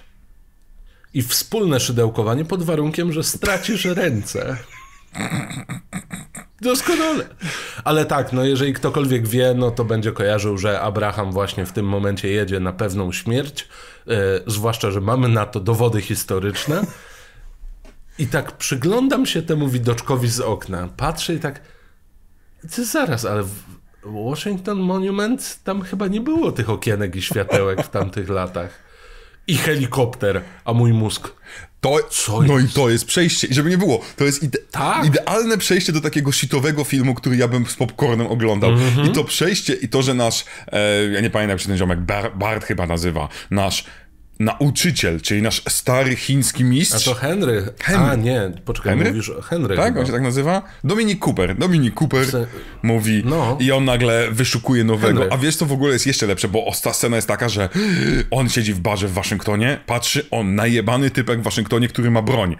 i wspólne szydełkowanie pod warunkiem, że stracisz ręce. Doskonale. Ale tak, no jeżeli ktokolwiek wie, no to będzie kojarzył, że Abraham właśnie w tym momencie jedzie na pewną śmierć, yy, zwłaszcza, że mamy na to dowody historyczne. I tak przyglądam się temu widoczkowi z okna, patrzę i tak ty zaraz, ale Washington Monument tam chyba nie było tych okienek i światełek w tamtych latach. I helikopter, a mój mózg. To, Co no jest? i to jest przejście. I żeby nie było, to jest ide tak? idealne przejście do takiego shitowego filmu, który ja bym z popcornem oglądał. Mm -hmm. I to przejście, i to, że nasz, e, ja nie pamiętam jak się ten ziomek, Bart, Bart chyba nazywa, nasz nauczyciel, czyli nasz stary chiński mistrz. A to Henry. Henry. A nie, poczekaj, Henry? mówisz Henry. Tak, chyba. on się tak nazywa? Dominik Cooper. Dominik Cooper Prze... mówi no. i on nagle wyszukuje nowego. Henry. A wiesz, to w ogóle jest jeszcze lepsze, bo ta scena jest taka, że on siedzi w barze w Waszyngtonie, patrzy on, najebany typek w Waszyngtonie, który ma broń.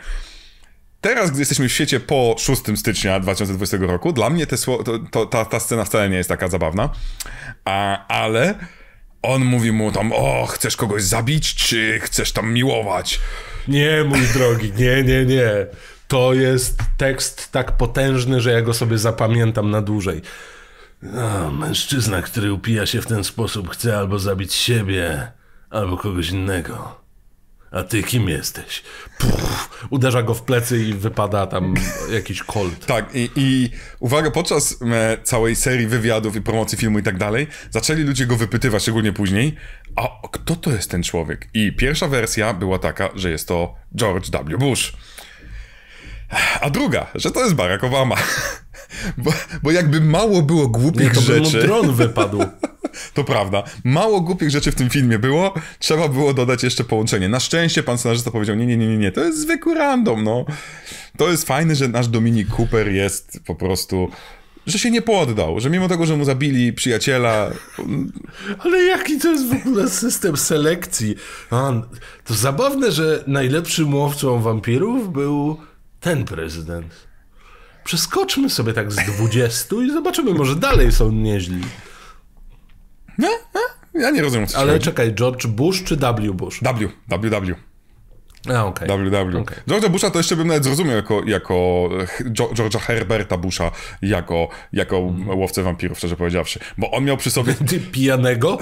Teraz, gdy jesteśmy w świecie po 6 stycznia 2020 roku, dla mnie te, to, to, ta, ta scena wcale nie jest taka zabawna, a, ale on mówi mu tam, o, chcesz kogoś zabić, czy chcesz tam miłować? Nie, mój drogi, nie, nie, nie. To jest tekst tak potężny, że ja go sobie zapamiętam na dłużej. No, mężczyzna, który upija się w ten sposób, chce albo zabić siebie, albo kogoś innego. A ty kim jesteś? Puff, uderza go w plecy i wypada tam jakiś kolt. Tak, i, i uwaga, podczas e, całej serii wywiadów i promocji filmu i tak dalej, zaczęli ludzie go wypytywać, szczególnie później, a kto to jest ten człowiek? I pierwsza wersja była taka, że jest to George W. Bush. A druga, że to jest Barack Obama. Bo, bo jakby mało było głupich Jakby rzeczy. Jakby mu dron wypadł. To prawda. Mało głupich rzeczy w tym filmie było. Trzeba było dodać jeszcze połączenie. Na szczęście pan scenarzysta powiedział, nie, nie, nie, nie, to jest zwykły random, no. To jest fajne, że nasz Dominik Cooper jest po prostu że się nie poddał, że mimo tego, że mu zabili przyjaciela. Ale jaki to jest w ogóle system selekcji? A, to zabawne, że najlepszym łowcą wampirów był ten prezydent. Przeskoczmy sobie tak z 20 i zobaczymy, może dalej są nieźli. Nie, nie, ja nie rozumiem. Co Ale chodzi. czekaj, George Bush czy W. Bush? W, W. A, Okay. WW. Okay. George'a Busha to jeszcze bym nawet zrozumiał jako, jako George'a Herberta Busha jako, jako mm. łowcę wampirów, szczerze powiedziawszy. Bo on miał przy sobie... Ty pijanego?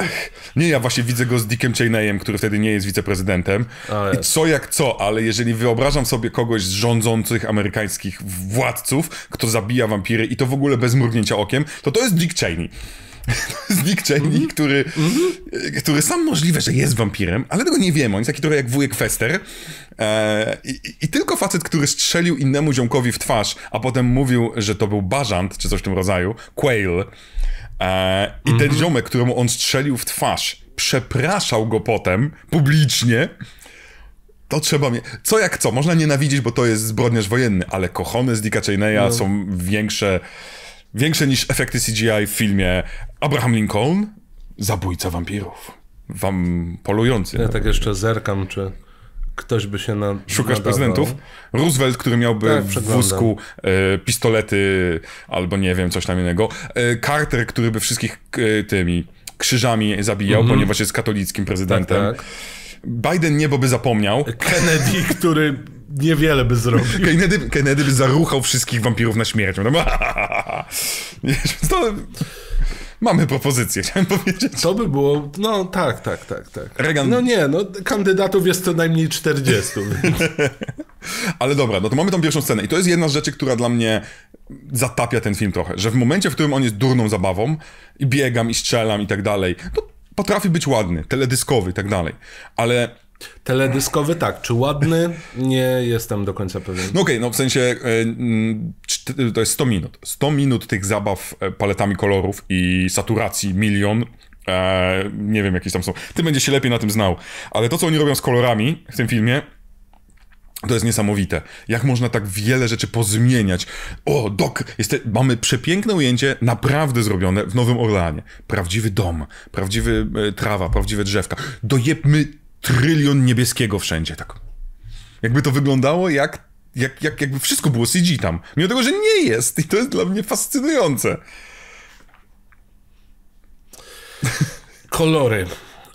Nie, ja właśnie widzę go z Dickiem Cheneyem, który wtedy nie jest wiceprezydentem. Ale... I co jak co, ale jeżeli wyobrażam sobie kogoś z rządzących amerykańskich władców, kto zabija wampiry i to w ogóle bez mrugnięcia okiem, to to jest Dick Cheney. Z mm -hmm. który, mm -hmm. który sam możliwe, że jest wampirem, ale tego nie wiem. On jest taki trochę jak wujek Fester. Eee, i, i, tylko facet, który strzelił innemu ziomkowi w twarz, a potem mówił, że to był bażant, czy coś w tym rodzaju, Quail. Eee, I ten mm -hmm. ziomek, któremu on strzelił w twarz, przepraszał go potem publicznie. To trzeba mieć. Co jak co? Można nienawidzić, bo to jest zbrodniarz wojenny, ale kochony z Dicka Cheneya no. są większe Większe niż efekty CGI w filmie Abraham Lincoln, zabójca wampirów. Wam polujący. Ja tak jeszcze zerkam, czy ktoś by się na. Szukasz nadawał. prezydentów? Roosevelt, który miałby tak, w wózku e, pistolety albo nie wiem, coś tam innego. E, Carter, który by wszystkich e, tymi krzyżami zabijał, mm -hmm. ponieważ jest katolickim prezydentem. Tak, tak. Biden niebo by zapomniał. Kennedy, który niewiele by zrobił. Kennedy, Kennedy by zaruchał wszystkich wampirów na śmierć. No, to, mamy propozycję, chciałem powiedzieć. To by było, no tak, tak, tak, tak. Reagan... No nie, no kandydatów jest co najmniej 40. Ale dobra, no to mamy tą pierwszą scenę i to jest jedna z rzeczy, która dla mnie zatapia ten film trochę, że w momencie, w którym on jest durną zabawą i biegam i strzelam i tak dalej, to potrafi być ładny, teledyskowy i tak dalej, ale Teledyskowy tak, czy ładny? Nie jestem do końca pewien. No okej, okay, no w sensie e, to jest 100 minut. 100 minut tych zabaw e, paletami kolorów i saturacji milion. E, nie wiem, jakieś tam są. Ty będziesz się lepiej na tym znał. Ale to, co oni robią z kolorami w tym filmie, to jest niesamowite. Jak można tak wiele rzeczy pozmieniać? O, dok, jest, mamy przepiękne ujęcie, naprawdę zrobione w Nowym Orleanie. Prawdziwy dom, prawdziwy trawa, prawdziwe drzewka. Dojebmy trylion niebieskiego wszędzie, tak. Jakby to wyglądało jak, jak, jak jakby wszystko było CG tam. Mimo tego, że nie jest i to jest dla mnie fascynujące. Kolory.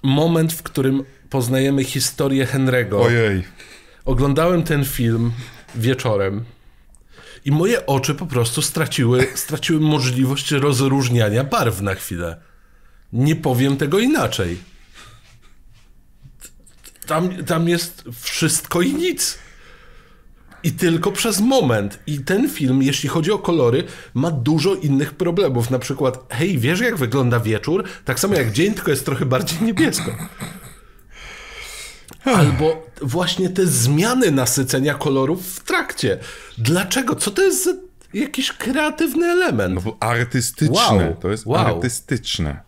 Moment, w którym poznajemy historię Henry'ego. Ojej. Oglądałem ten film wieczorem i moje oczy po prostu straciły, straciły możliwość rozróżniania barw na chwilę. Nie powiem tego inaczej. Tam, tam jest wszystko i nic. I tylko przez moment. I ten film, jeśli chodzi o kolory, ma dużo innych problemów. Na przykład, hej, wiesz jak wygląda wieczór? Tak samo jak dzień, tylko jest trochę bardziej niebiesko. Albo właśnie te zmiany nasycenia kolorów w trakcie. Dlaczego? Co to jest za jakiś kreatywny element? No, artystyczne. Wow. To jest wow. artystyczne.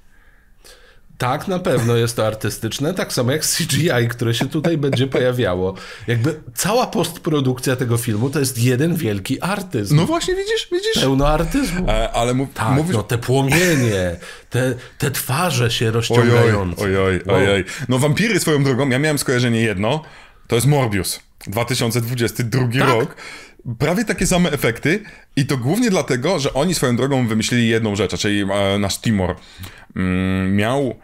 Tak, na pewno jest to artystyczne, tak samo jak CGI, które się tutaj będzie pojawiało. Jakby cała postprodukcja tego filmu to jest jeden wielki artyzm. No właśnie, widzisz, widzisz. Pełno artyzmu. E, ale mów, tak, mówisz... no te płomienie, te, te twarze się rozciągające. Ojoj, ojoj, ojoj. No wampiry swoją drogą, ja miałem skojarzenie jedno, to jest Morbius, 2022 tak? rok prawie takie same efekty, i to głównie dlatego, że oni swoją drogą wymyślili jedną rzecz, czyli e, nasz Timor mm, miał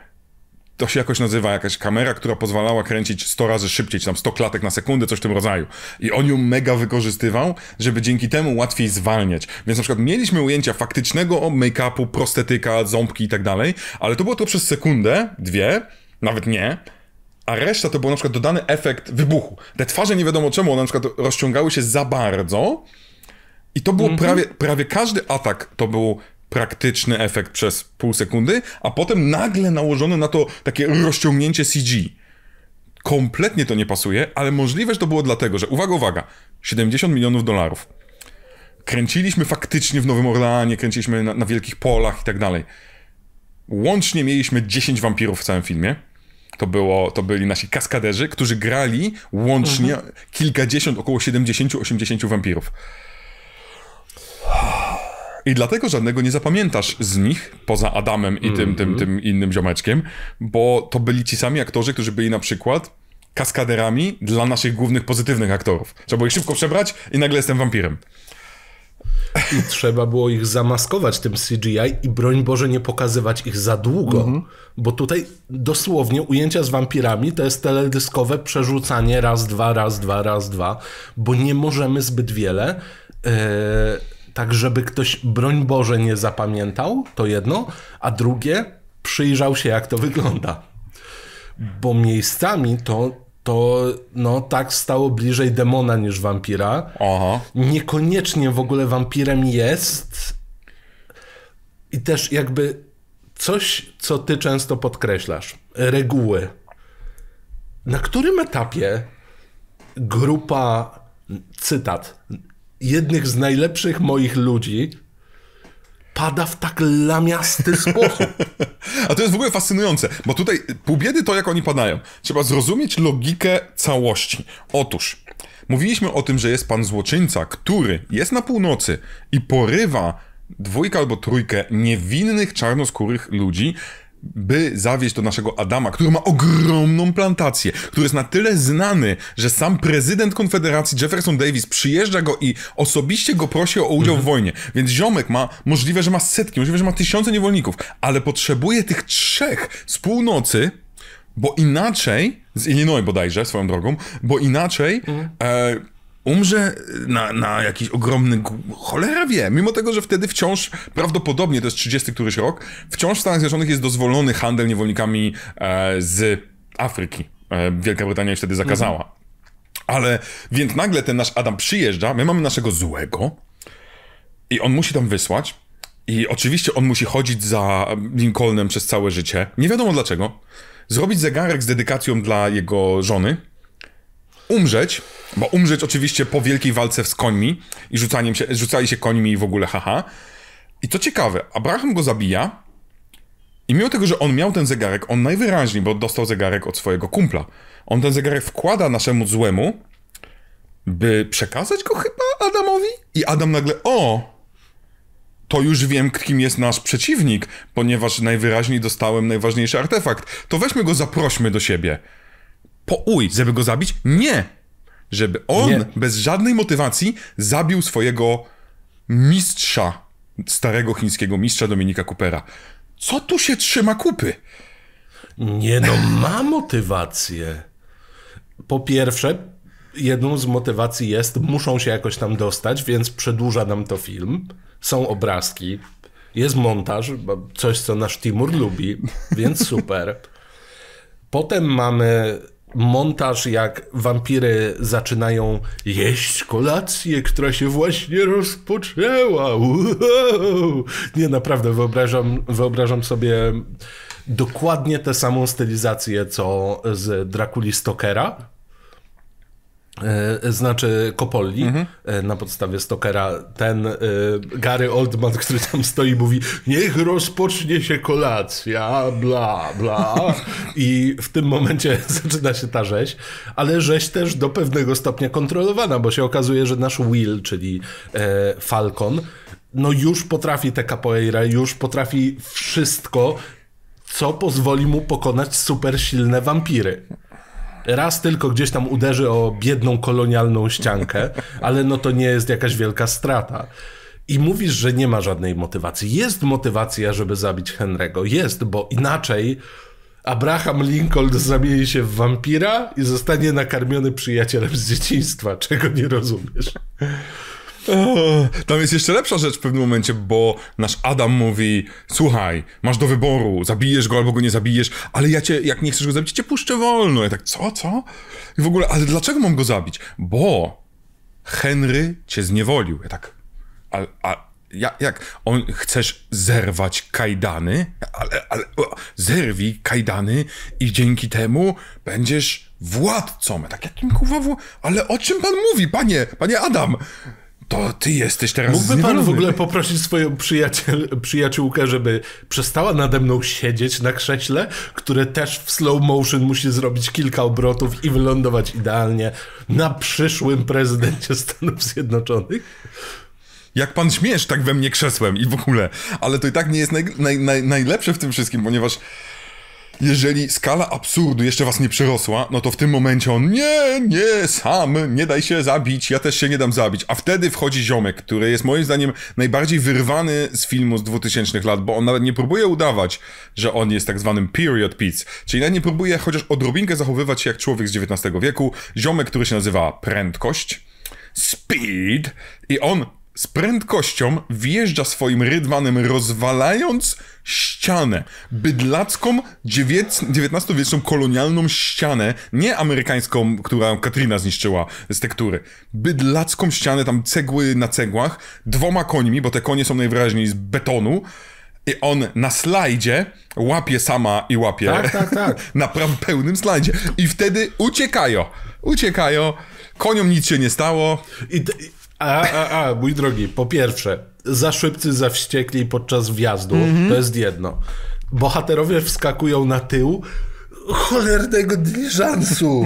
to się jakoś nazywa, jakaś kamera, która pozwalała kręcić 100 razy szybciej, czy tam 100 klatek na sekundę, coś w tym rodzaju. I on ją mega wykorzystywał, żeby dzięki temu łatwiej zwalniać. Więc na przykład mieliśmy ujęcia faktycznego make-upu, prostetyka, ząbki i tak dalej, ale to było to przez sekundę, dwie, nawet nie, a reszta to był na przykład dodany efekt wybuchu. Te twarze nie wiadomo czemu, one na przykład rozciągały się za bardzo, i to było mhm. prawie, prawie każdy atak to był praktyczny efekt przez pół sekundy, a potem nagle nałożone na to takie rozciągnięcie CG. Kompletnie to nie pasuje, ale możliwe, że to było dlatego, że uwaga, uwaga, 70 milionów dolarów. Kręciliśmy faktycznie w Nowym Orleanie, kręciliśmy na, na wielkich polach i tak dalej. Łącznie mieliśmy 10 wampirów w całym filmie. To, było, to byli nasi kaskaderzy, którzy grali łącznie mhm. kilkadziesiąt, około 70-80 wampirów. I dlatego żadnego nie zapamiętasz z nich, poza Adamem i mm -hmm. tym, tym, mhm. tym innym ziomeczkiem, bo to byli ci sami aktorzy, którzy byli na przykład kaskaderami dla naszych głównych pozytywnych aktorów. Trzeba było ich szybko przebrać i nagle jestem wampirem. I trzeba było ich zamaskować tym CGI i broń Boże nie pokazywać ich za długo, mm -hmm. bo tutaj dosłownie ujęcia z wampirami to jest teledyskowe przerzucanie raz, dwa, raz, dwa, raz, dwa, bo nie możemy zbyt wiele. Yy tak żeby ktoś, broń Boże, nie zapamiętał, to jedno, a drugie, przyjrzał się, jak to wygląda. Bo miejscami to, to no tak stało bliżej demona niż wampira. Aha. Niekoniecznie w ogóle wampirem jest. I też jakby coś, co ty często podkreślasz, reguły. Na którym etapie grupa, cytat, jednych z najlepszych moich ludzi pada w tak lamiasty sposób. A to jest w ogóle fascynujące, bo tutaj pół biedy to, jak oni padają. Trzeba zrozumieć logikę całości. Otóż, mówiliśmy o tym, że jest pan złoczyńca, który jest na północy i porywa dwójkę albo trójkę niewinnych czarnoskórych ludzi, by zawieźć do naszego Adama, który ma ogromną plantację, który jest na tyle znany, że sam prezydent Konfederacji Jefferson Davis przyjeżdża go i osobiście go prosi o udział mhm. w wojnie. Więc ziomek ma, możliwe, że ma setki, możliwe, że ma tysiące niewolników, ale potrzebuje tych trzech z północy, bo inaczej, z Illinois bodajże, swoją drogą, bo inaczej mhm. e, umrze na, na jakiś ogromny. Cholera wie, mimo tego, że wtedy wciąż prawdopodobnie to jest 30 któryś rok, wciąż w Stanach Zjednoczonych jest dozwolony handel niewolnikami e, z Afryki. E, Wielka Brytania wtedy zakazała. Mhm. Ale więc nagle ten nasz Adam przyjeżdża, my mamy naszego złego i on musi tam wysłać. I oczywiście on musi chodzić za Lincolnem przez całe życie. Nie wiadomo dlaczego. Zrobić zegarek z dedykacją dla jego żony umrzeć, bo umrzeć oczywiście po wielkiej walce z końmi i rzucaniem się, rzucali się końmi i w ogóle haha. I to ciekawe, Abraham go zabija i mimo tego, że on miał ten zegarek, on najwyraźniej, bo dostał zegarek od swojego kumpla, on ten zegarek wkłada naszemu złemu, by przekazać go chyba Adamowi? I Adam nagle, o, to już wiem, kim jest nasz przeciwnik, ponieważ najwyraźniej dostałem najważniejszy artefakt. To weźmy go, zaprośmy do siebie po uj, żeby go zabić? Nie! Żeby on nie. bez żadnej motywacji zabił swojego mistrza, starego chińskiego mistrza Dominika Coopera. Co tu się trzyma kupy? Nie no, ma motywację. Po pierwsze, jedną z motywacji jest, muszą się jakoś tam dostać, więc przedłuża nam to film. Są obrazki, jest montaż, coś co nasz Timur lubi, więc super. Potem mamy montaż, jak wampiry zaczynają jeść kolację, która się właśnie rozpoczęła. Wow. Nie, naprawdę wyobrażam, wyobrażam sobie dokładnie tę samą stylizację, co z Drakuli Stokera, E, znaczy Kopolli mhm. E, na podstawie Stokera, ten e, Gary Oldman, który tam stoi, mówi niech rozpocznie się kolacja, bla, bla. I w tym momencie zaczyna się ta rzeź, ale rzeź też do pewnego stopnia kontrolowana, bo się okazuje, że nasz Will, czyli Falcon, no już potrafi te capoeira, już potrafi wszystko, co pozwoli mu pokonać super silne wampiry raz tylko gdzieś tam uderzy o biedną kolonialną ściankę, ale no to nie jest jakaś wielka strata. I mówisz, że nie ma żadnej motywacji. Jest motywacja, żeby zabić Henry'ego. Jest, bo inaczej Abraham Lincoln zamieni się w wampira i zostanie nakarmiony przyjacielem z dzieciństwa, czego nie rozumiesz. Tam jest jeszcze lepsza rzecz w pewnym momencie, bo nasz Adam mówi: Słuchaj, masz do wyboru, zabijesz go albo go nie zabijesz, ale ja cię, jak nie chcesz go zabić, cię puszczę wolno. Ja tak, co, co? I w ogóle, ale dlaczego mam go zabić? Bo Henry cię zniewolił. Ja tak, a, a ja, jak? On chcesz zerwać kajdany, ale, ale o, zerwij kajdany i dzięki temu będziesz władcą. Ja tak, jakim kurwa, ale o czym pan mówi, panie, panie Adam? to ty jesteś teraz Mógłby pan w ogóle poprosić swoją przyjaciel, przyjaciółkę, żeby przestała nade mną siedzieć na krześle, które też w slow motion musi zrobić kilka obrotów i wylądować idealnie na przyszłym prezydencie Stanów Zjednoczonych? Jak pan śmiesz tak we mnie krzesłem i w ogóle. Ale to i tak nie jest naj, naj, naj, najlepsze w tym wszystkim, ponieważ jeżeli skala absurdu jeszcze was nie przerosła, no to w tym momencie on nie, nie, sam, nie daj się zabić, ja też się nie dam zabić. A wtedy wchodzi ziomek, który jest moim zdaniem najbardziej wyrwany z filmu z 2000 lat, bo on nawet nie próbuje udawać, że on jest tak zwanym period piece, czyli nawet nie próbuje chociaż odrobinkę zachowywać się jak człowiek z XIX wieku. Ziomek, który się nazywa Prędkość, Speed i on z prędkością wjeżdża swoim rydwanem, rozwalając ścianę. Bydlacką, XIX-wieczną kolonialną ścianę, nie amerykańską, którą Katrina zniszczyła z tektury. Bydlacką ścianę, tam cegły na cegłach, dwoma końmi, bo te konie są najwyraźniej z betonu. I on na slajdzie łapie sama i łapie. Tak, tak, tak. na prawie pełnym slajdzie. I wtedy uciekają. Uciekają. Koniom nic się nie stało. I, a, a, a, mój drogi, po pierwsze, za szybcy, za wściekli podczas wjazdu, mm -hmm. to jest jedno. Bohaterowie wskakują na tył cholernego dyliżansu.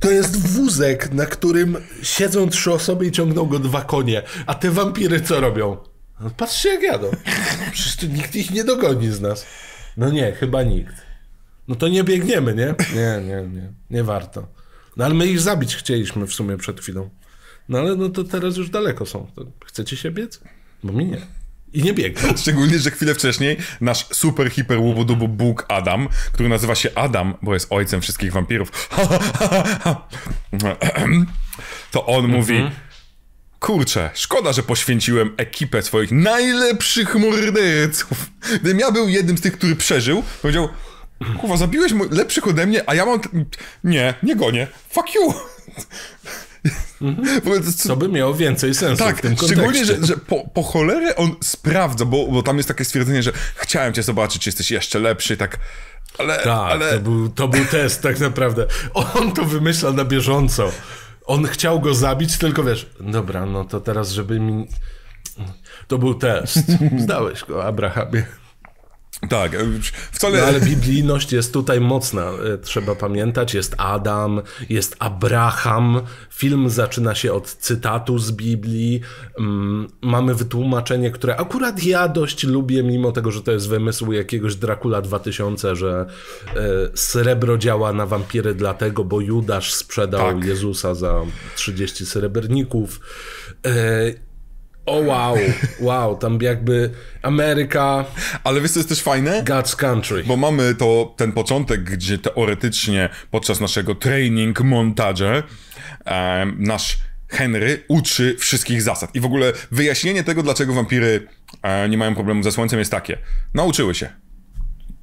To jest wózek, na którym siedzą trzy osoby i ciągną go dwa konie. A te wampiry co robią? No, patrzcie jak jadą. Przecież tu nikt ich nie dogoni z nas. No nie, chyba nikt. No to nie biegniemy, nie? Nie, nie, nie. Nie warto. No ale my ich zabić chcieliśmy w sumie przed chwilą. No ale no to teraz już daleko są. chcecie się biec? Bo mi nie. I nie biegam. Szczególnie, że chwilę wcześniej nasz super, hiper łobodubu Bóg Adam, który nazywa się Adam, bo jest ojcem wszystkich wampirów, to on mhm. mówi kurczę, szkoda, że poświęciłem ekipę swoich najlepszych morderców. Gdybym ja był jednym z tych, który przeżył, powiedział, kurwa, zabiłeś lepszych ode mnie, a ja mam... Nie, nie gonię. Fuck you. Mhm. Co... by miało więcej sensu. Tak, w tym kontekście. szczególnie, że, że po, po on sprawdza, bo, bo tam jest takie stwierdzenie, że chciałem cię zobaczyć, jesteś jeszcze lepszy, tak. Ale, tak, ale... To, był, to był test, tak naprawdę. On to wymyśla na bieżąco. On chciał go zabić, tylko wiesz, dobra, no to teraz, żeby mi. To był test. Zdałeś go, Abrahamie. Tak, e, wcale... No, ale biblijność jest tutaj mocna, e, trzeba pamiętać. Jest Adam, jest Abraham. Film zaczyna się od cytatu z Biblii. Mm, mamy wytłumaczenie, które akurat ja dość lubię, mimo tego, że to jest wymysł jakiegoś Dracula 2000, że e, srebro działa na wampiry dlatego, bo Judasz sprzedał tak. Jezusa za 30 sreberników. O wow, wow, tam jakby Ameryka. Ale wiesz co jest też fajne? God's Country. Bo mamy to, ten początek, gdzie teoretycznie podczas naszego training montaże um, nasz Henry uczy wszystkich zasad. I w ogóle wyjaśnienie tego, dlaczego wampiry e, nie mają problemu ze słońcem, jest takie. Nauczyły się.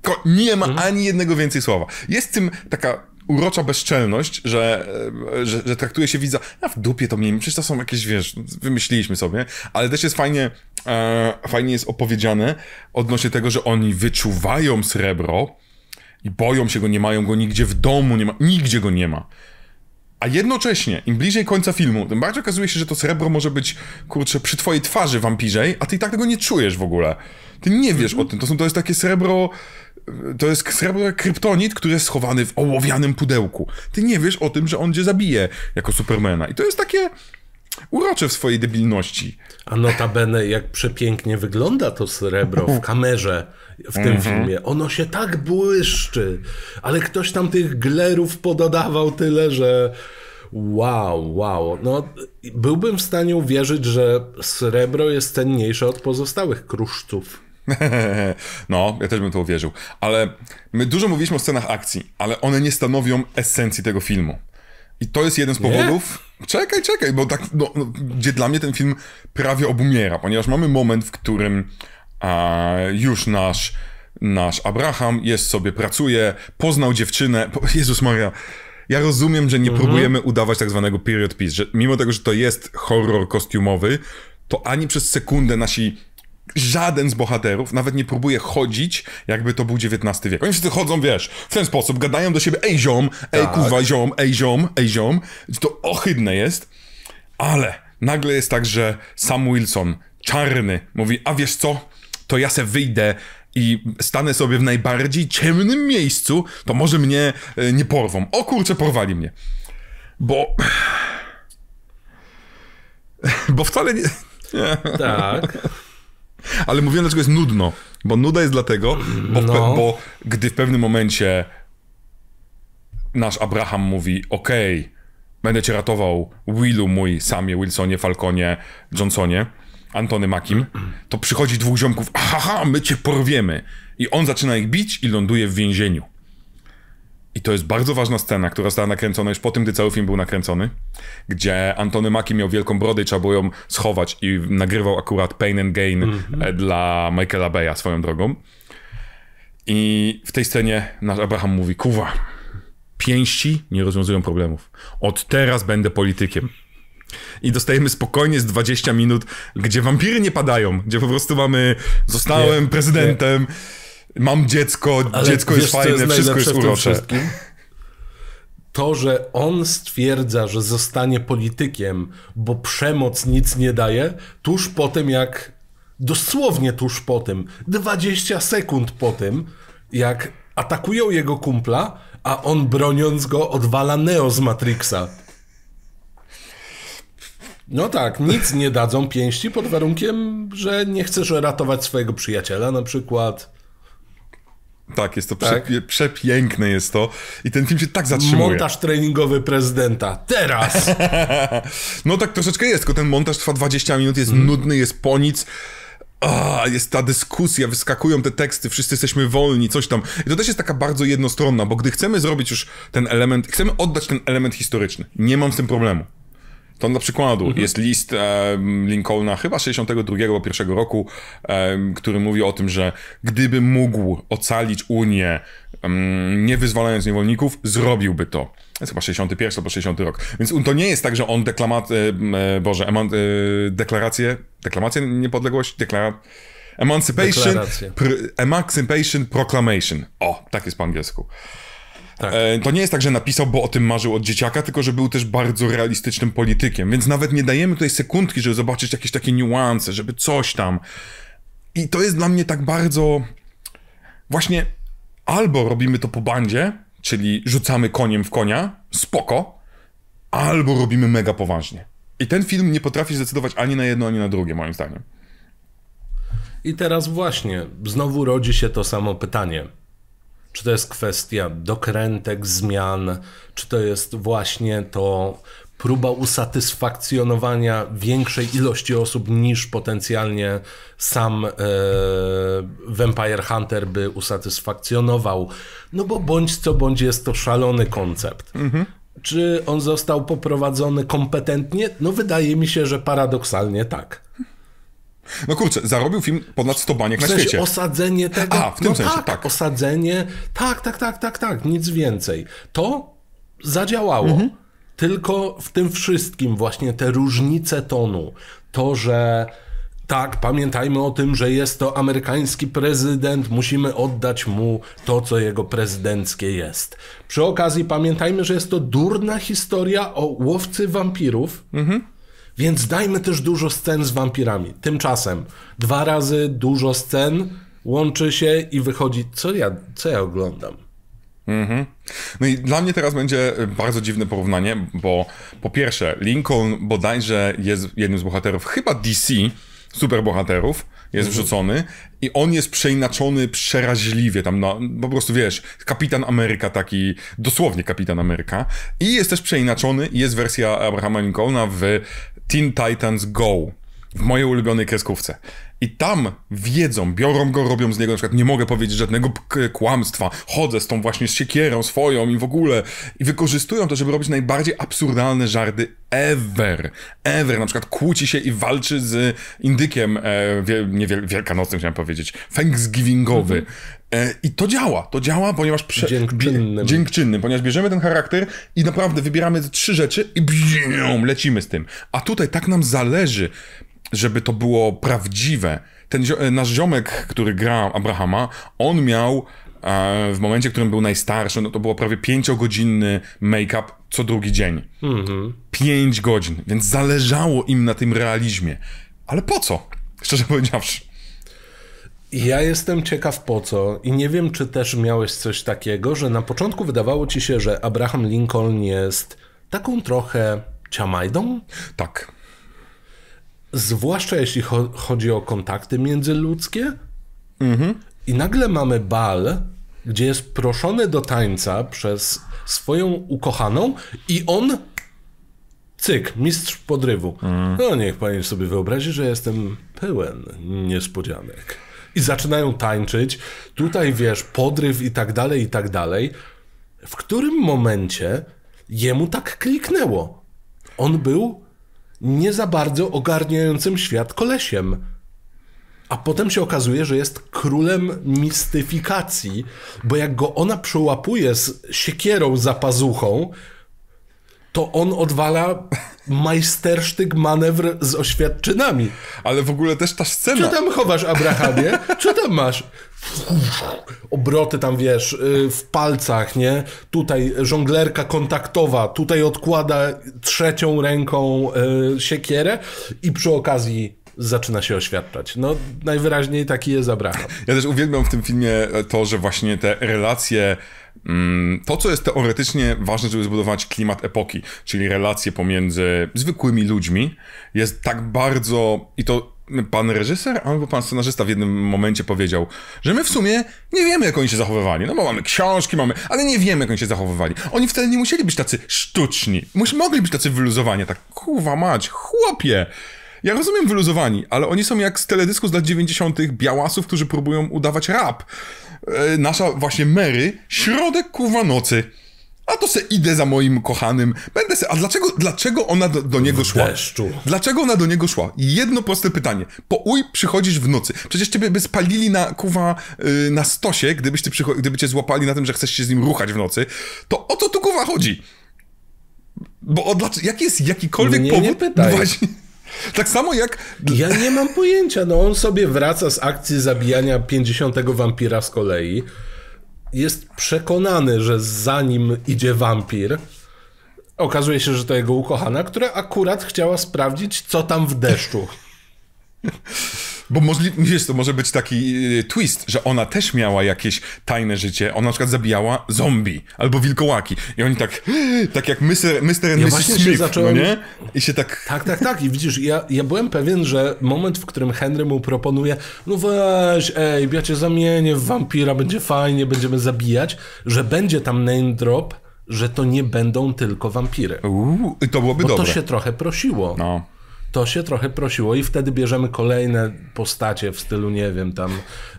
Ko nie ma mhm. ani jednego więcej słowa. Jest tym taka urocza bezczelność, że, że, że, traktuje się widza, na w dupie to mniej, przecież to są jakieś, wiesz, wymyśliliśmy sobie, ale też jest fajnie, e, fajnie jest opowiedziane odnośnie tego, że oni wyczuwają srebro i boją się go, nie mają go nigdzie w domu, nie ma, nigdzie go nie ma. A jednocześnie, im bliżej końca filmu, tym bardziej okazuje się, że to srebro może być, kurczę, przy twojej twarzy wampirzej, a ty i tak tego nie czujesz w ogóle. Ty nie wiesz mhm. o tym. To, są, to jest takie srebro, to jest srebro jak kryptonit, który jest schowany w ołowianym pudełku. Ty nie wiesz o tym, że on cię zabije jako Supermana. I to jest takie urocze w swojej debilności. A notabene, jak przepięknie wygląda to srebro w kamerze w tym mm -hmm. filmie. Ono się tak błyszczy, ale ktoś tam tych glerów pododawał tyle, że wow, wow. No, byłbym w stanie uwierzyć, że srebro jest cenniejsze od pozostałych kruszców no, ja też bym to uwierzył. Ale my dużo mówiliśmy o scenach akcji, ale one nie stanowią esencji tego filmu. I to jest jeden z powodów. Nie? Czekaj, czekaj, bo tak, no, no, gdzie dla mnie ten film prawie obumiera, ponieważ mamy moment, w którym a, już nasz, nasz Abraham jest sobie, pracuje, poznał dziewczynę. Po, Jezus Maria. Ja rozumiem, że nie mhm. próbujemy udawać tak zwanego period piece, że mimo tego, że to jest horror kostiumowy, to ani przez sekundę nasi żaden z bohaterów nawet nie próbuje chodzić, jakby to był XIX wiek. Oni wszyscy chodzą, wiesz, w ten sposób, gadają do siebie, ej ziom, ej tak. kurwa ziom, ej ziom, ej ziom. To ohydne jest, ale nagle jest tak, że Sam Wilson, czarny, mówi, a wiesz co, to ja se wyjdę i stanę sobie w najbardziej ciemnym miejscu, to może mnie e, nie porwą. O kurczę, porwali mnie. Bo... Bo wcale nie... Tak. Ale mówiłem, dlaczego jest nudno. Bo nuda jest dlatego, bo, no. pe- bo gdy w pewnym momencie nasz Abraham mówi, okej, okay, będę cię ratował, Willu mój, Samie, Wilsonie, Falconie, Johnsonie, Antony Makim, to przychodzi dwóch ziomków, aha, my cię porwiemy. I on zaczyna ich bić i ląduje w więzieniu. I to jest bardzo ważna scena, która została nakręcona już po tym, gdy cały film był nakręcony, gdzie Antony Mackie miał wielką brodę i trzeba było ją schować i nagrywał akurat Pain and Gain mm -hmm. dla Michaela Beya swoją drogą. I w tej scenie nasz Abraham mówi, kuwa, pięści nie rozwiązują problemów. Od teraz będę politykiem. I dostajemy spokojnie z 20 minut, gdzie wampiry nie padają, gdzie po prostu mamy, zostałem nie, prezydentem. Nie mam dziecko, Ale dziecko wiesz, jest fajne, jest wszystko jest urocze. To, że on stwierdza, że zostanie politykiem, bo przemoc nic nie daje, tuż po tym jak, dosłownie tuż po tym, 20 sekund po tym, jak atakują jego kumpla, a on broniąc go odwala Neo z Matrixa. No tak, nic nie dadzą pięści pod warunkiem, że nie chcesz ratować swojego przyjaciela na przykład, tak, jest to tak? Prze przepiękne jest to i ten film się tak zatrzymuje. Montaż treningowy prezydenta. Teraz! no tak troszeczkę jest, tylko ten montaż trwa 20 minut, jest mm. nudny, jest po nic. A, jest ta dyskusja, wyskakują te teksty, wszyscy jesteśmy wolni, coś tam. I to też jest taka bardzo jednostronna, bo gdy chcemy zrobić już ten element, chcemy oddać ten element historyczny, nie mam z tym problemu. To na przykładu mhm. jest list e, Lincolna chyba 62 pierwszego roku, e, który mówi o tym, że gdyby mógł ocalić Unię nie wyzwalając niewolników, zrobiłby to. To jest chyba 61 albo 60 rok. Więc to nie jest tak, że on deklamat... E, Boże, eman, e, deklarację... Deklamację niepodległości? Deklarat... Emancipation... Pr, emancipation Proclamation. O, tak jest po angielsku. Tak. E, to nie jest tak, że napisał, bo o tym marzył od dzieciaka, tylko że był też bardzo realistycznym politykiem, więc nawet nie dajemy tutaj sekundki, żeby zobaczyć jakieś takie niuanse, żeby coś tam. I to jest dla mnie tak bardzo... Właśnie albo robimy to po bandzie, czyli rzucamy koniem w konia, spoko, albo robimy mega poważnie. I ten film nie potrafi zdecydować ani na jedno, ani na drugie, moim zdaniem. I teraz właśnie, znowu rodzi się to samo pytanie. Czy to jest kwestia dokrętek, zmian, czy to jest właśnie to próba usatysfakcjonowania większej ilości osób niż potencjalnie sam e, Vampire Hunter by usatysfakcjonował. No bo bądź co bądź jest to szalony koncept. Mhm. Czy on został poprowadzony kompetentnie? No wydaje mi się, że paradoksalnie tak. No kurczę, zarobił film ponad 100 baniek w sensie na świecie. osadzenie tego. A, w tym no sensie, tak, tak. Osadzenie, tak, tak, tak, tak, tak, nic więcej. To zadziałało. Mhm. Tylko w tym wszystkim właśnie te różnice tonu, to, że tak, pamiętajmy o tym, że jest to amerykański prezydent, musimy oddać mu to, co jego prezydenckie jest. Przy okazji pamiętajmy, że jest to durna historia o łowcy wampirów, mhm. Więc dajmy też dużo scen z wampirami. Tymczasem dwa razy dużo scen łączy się i wychodzi, co ja, co ja oglądam. Mm -hmm. No i dla mnie teraz będzie y, bardzo dziwne porównanie, bo po pierwsze, Lincoln bodajże jest jednym z bohaterów, chyba DC, superbohaterów, jest mhm. wrzucony i on jest przeinaczony przeraźliwie, tam na, po prostu wiesz, kapitan Ameryka taki, dosłownie kapitan Ameryka i jest też przeinaczony, jest wersja Abrahama Lincolna w Teen Titans Go w mojej ulubionej kreskówce. I tam wiedzą, biorą go, robią z niego na przykład, nie mogę powiedzieć żadnego kłamstwa, chodzę z tą właśnie siekierą swoją i w ogóle. I wykorzystują to, żeby robić najbardziej absurdalne żardy ever. Ever. Na przykład kłóci się i walczy z indykiem, e, wie, nie wielkanocnym chciałem powiedzieć, thanksgivingowy. Mhm. E, I to działa, to działa, ponieważ prze... dziękczynnym. dziękczynnym, ponieważ bierzemy ten charakter i naprawdę wybieramy trzy rzeczy i bzium, lecimy z tym. A tutaj tak nam zależy, żeby to było prawdziwe. Ten zio- e, nasz ziomek, który gra Abrahama, on miał e, w momencie, w którym był najstarszy, no to było prawie pięciogodzinny make-up co drugi dzień. Mhm. Pięć godzin, więc zależało im na tym realizmie. Ale po co? Szczerze powiedziawszy. Ja jestem ciekaw po co i nie wiem, czy też miałeś coś takiego, że na początku wydawało ci się, że Abraham Lincoln jest taką trochę ciamajdą? Tak. Zwłaszcza jeśli cho chodzi o kontakty międzyludzkie. Mhm. I nagle mamy bal, gdzie jest proszony do tańca przez swoją ukochaną i on cyk, mistrz podrywu. Mm. No niech pani sobie wyobrazi, że jestem pełen niespodzianek i zaczynają tańczyć. Tutaj wiesz, podryw i tak dalej, i tak dalej. W którym momencie jemu tak kliknęło? On był nie za bardzo ogarniającym świat kolesiem. A potem się okazuje, że jest królem mistyfikacji, bo jak go ona przełapuje z siekierą za pazuchą, to on odwala majstersztyk manewr z oświadczynami. Ale w ogóle też ta scena. Czy tam chowasz Abrahamie? czy tam masz obroty tam, wiesz, y, w palcach, nie? Tutaj żonglerka kontaktowa, tutaj odkłada trzecią ręką y, siekierę i przy okazji zaczyna się oświadczać. No, najwyraźniej taki jest Abraham. Ja też uwielbiam w tym filmie to, że właśnie te relacje Mm, to, co jest teoretycznie ważne, żeby zbudować klimat epoki, czyli relacje pomiędzy zwykłymi ludźmi, jest tak bardzo. I to pan reżyser albo pan scenarzysta w jednym momencie powiedział, że my w sumie nie wiemy, jak oni się zachowywali. No bo mamy książki, mamy, ale nie wiemy, jak oni się zachowywali. Oni wtedy nie musieli być tacy sztuczni. Mus mogli być tacy wyluzowani, tak kuwa mać, chłopie! Ja rozumiem wyluzowani, ale oni są jak z teledysku z lat 90. białasów, którzy próbują udawać rap. E, nasza właśnie Mary, środek kurwa nocy. A to se idę za moim kochanym. Będę se. A dlaczego, dlaczego ona do, do niego w szła? Dlaczego ona do niego szła? Jedno proste pytanie. Po uj przychodzisz w nocy. Przecież ciebie by spalili na kuwa yy, na stosie, gdybyś ty przycho- gdyby cię złapali na tym, że chcesz się z nim ruchać w nocy. To o co tu kuwa chodzi? Bo o, jaki jest jakikolwiek Mnie powód? Nie pytaj. Właśnie. Tak samo jak... Ja nie mam pojęcia, no on sobie wraca z akcji zabijania 50 wampira z kolei. Jest przekonany, że za nim idzie wampir. Okazuje się, że to jego ukochana, która akurat chciała sprawdzić, co tam w deszczu. Bo możliwe, wiesz, to może być taki y, twist, że ona też miała jakieś tajne życie. Ona na przykład zabijała zombie albo wilkołaki. I oni tak, tak jak Mr. Mr. Ja Mrs. Smith, no zacząłem... no nie? I się tak... Tak, tak, tak. I widzisz, ja, ja byłem pewien, że moment, w którym Henry mu proponuje, no weź, ej, ja cię zamienię w wampira, będzie fajnie, będziemy zabijać, że będzie tam name drop, że to nie będą tylko wampiry. Uuu, to byłoby Bo dobre. to się trochę prosiło. No to się trochę prosiło i wtedy bierzemy kolejne postacie w stylu, nie wiem, tam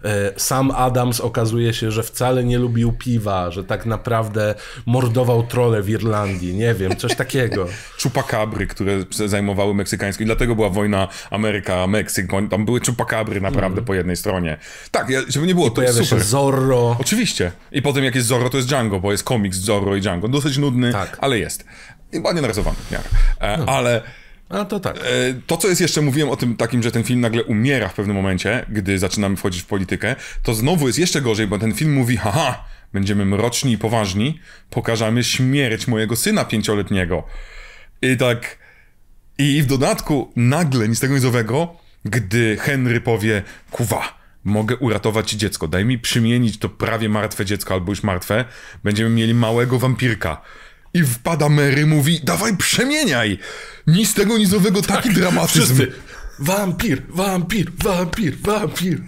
e, sam Adams okazuje się, że wcale nie lubił piwa, że tak naprawdę mordował trole w Irlandii, nie wiem, coś takiego. Czupakabry, które zajmowały meksykańskie i dlatego była wojna Ameryka-Meksyk, tam były czupakabry naprawdę mm. po jednej stronie. Tak, żeby nie było, I to jest super. Zorro. Oczywiście. I potem jak jest Zorro, to jest Django, bo jest komiks Zorro i Django. Dosyć nudny, tak. ale jest. I ładnie narysowany, w E, no. Ale a to tak. E, to, co jest jeszcze, mówiłem o tym takim, że ten film nagle umiera w pewnym momencie, gdy zaczynamy wchodzić w politykę, to znowu jest jeszcze gorzej, bo ten film mówi, haha, będziemy mroczni i poważni, pokażemy śmierć mojego syna pięcioletniego. I tak... I w dodatku nagle, nic tego nizowego, gdy Henry powie, kuwa, mogę uratować ci dziecko, daj mi przymienić to prawie martwe dziecko albo już martwe, będziemy mieli małego wampirka i wpada Mary, mówi, dawaj przemieniaj! Nic tego, ni z owego, taki tak, dramatyzm. Wampir, wampir, wampir, wampir.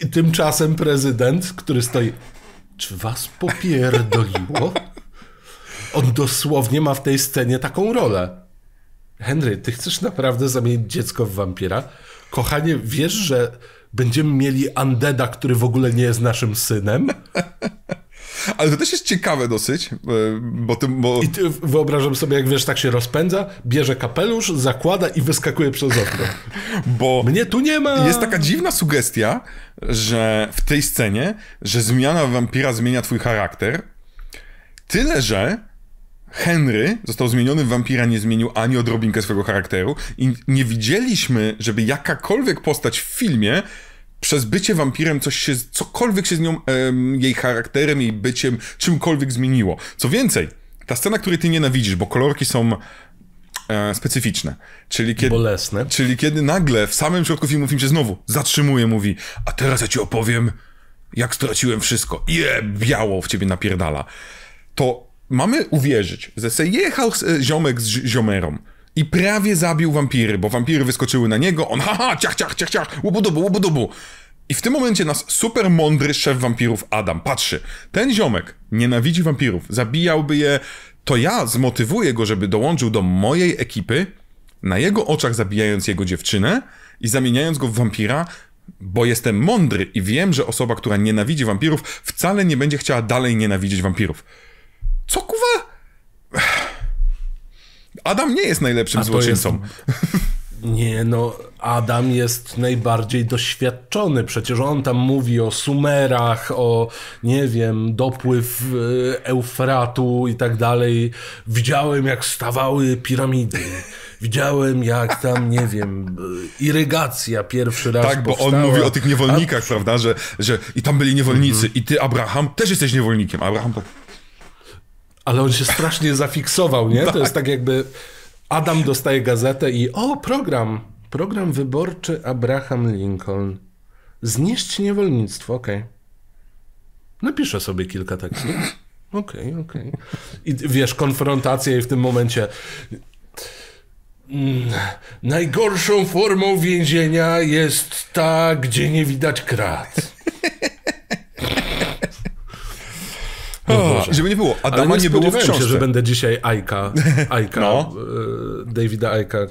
I tymczasem prezydent, który stoi, czy was popierdoliło? On dosłownie ma w tej scenie taką rolę. Henry, ty chcesz naprawdę zamienić dziecko w wampira? Kochanie, wiesz, że będziemy mieli Andeda, który w ogóle nie jest naszym synem? Ale to też jest ciekawe dosyć, e, bo tym. Bo... I ty, wyobrażam sobie, jak wiesz, tak się rozpędza, bierze kapelusz, zakłada i wyskakuje przez okno. bo. Mnie tu nie ma! Jest taka dziwna sugestia, że w tej scenie, że zmiana wampira zmienia twój charakter. Tyle, że Henry został zmieniony w wampira, nie zmienił ani odrobinkę swojego charakteru i nie widzieliśmy, żeby jakakolwiek postać w filmie przez bycie wampirem coś się, cokolwiek się z nią, jej charakterem, jej byciem, czymkolwiek zmieniło. Co więcej, ta scena, której ty nienawidzisz, bo kolorki są e, specyficzne. Czyli kiedy, Bolesne. Czyli kiedy nagle w samym środku filmu film się znowu zatrzymuje, mówi, a teraz ja ci opowiem, jak straciłem wszystko. Je, biało w ciebie napierdala. To mamy uwierzyć, że se jechał z, e, ziomek z ziomerą, i prawie zabił wampiry, bo wampiry wyskoczyły na niego, on haha, ciach, ciach, ciach, ciach, łobudubu, łobudubu. I w tym momencie nas super mądry szef wampirów Adam patrzy. Ten ziomek nienawidzi wampirów, zabijałby je, to ja zmotywuję go, żeby dołączył do mojej ekipy, na jego oczach zabijając jego dziewczynę i zamieniając go w wampira, bo jestem mądry i wiem, że osoba, która nienawidzi wampirów, wcale nie będzie chciała dalej nienawidzić wampirów. Co kuwa? Adam nie jest najlepszym złoczyńcą. Nie, no Adam jest najbardziej doświadczony. Przecież on tam mówi o sumerach, o nie wiem, dopływ e, Eufratu i tak dalej. Widziałem, jak stawały piramidy. Widziałem, jak tam, nie wiem, irygacja pierwszy raz. Tak, bo powstała. on mówi o tych niewolnikach, A... prawda? Że, że i tam byli niewolnicy, mhm. i ty, Abraham, też jesteś niewolnikiem. Abraham tak ale on się strasznie zafiksował, nie? To jest tak. tak jakby Adam dostaje gazetę i o, program, program wyborczy Abraham Lincoln. Znieść niewolnictwo, okej. Okay. Napiszę sobie kilka tekstów. Okej, okay, okej. Okay. I wiesz, konfrontacja i w tym momencie mm, najgorszą formą więzienia jest ta, gdzie nie widać krat. No o, żeby nie było. Adama nie, nie było w książce. się, że będę dzisiaj Ajka, Ajka no. E, Davida Ajka e,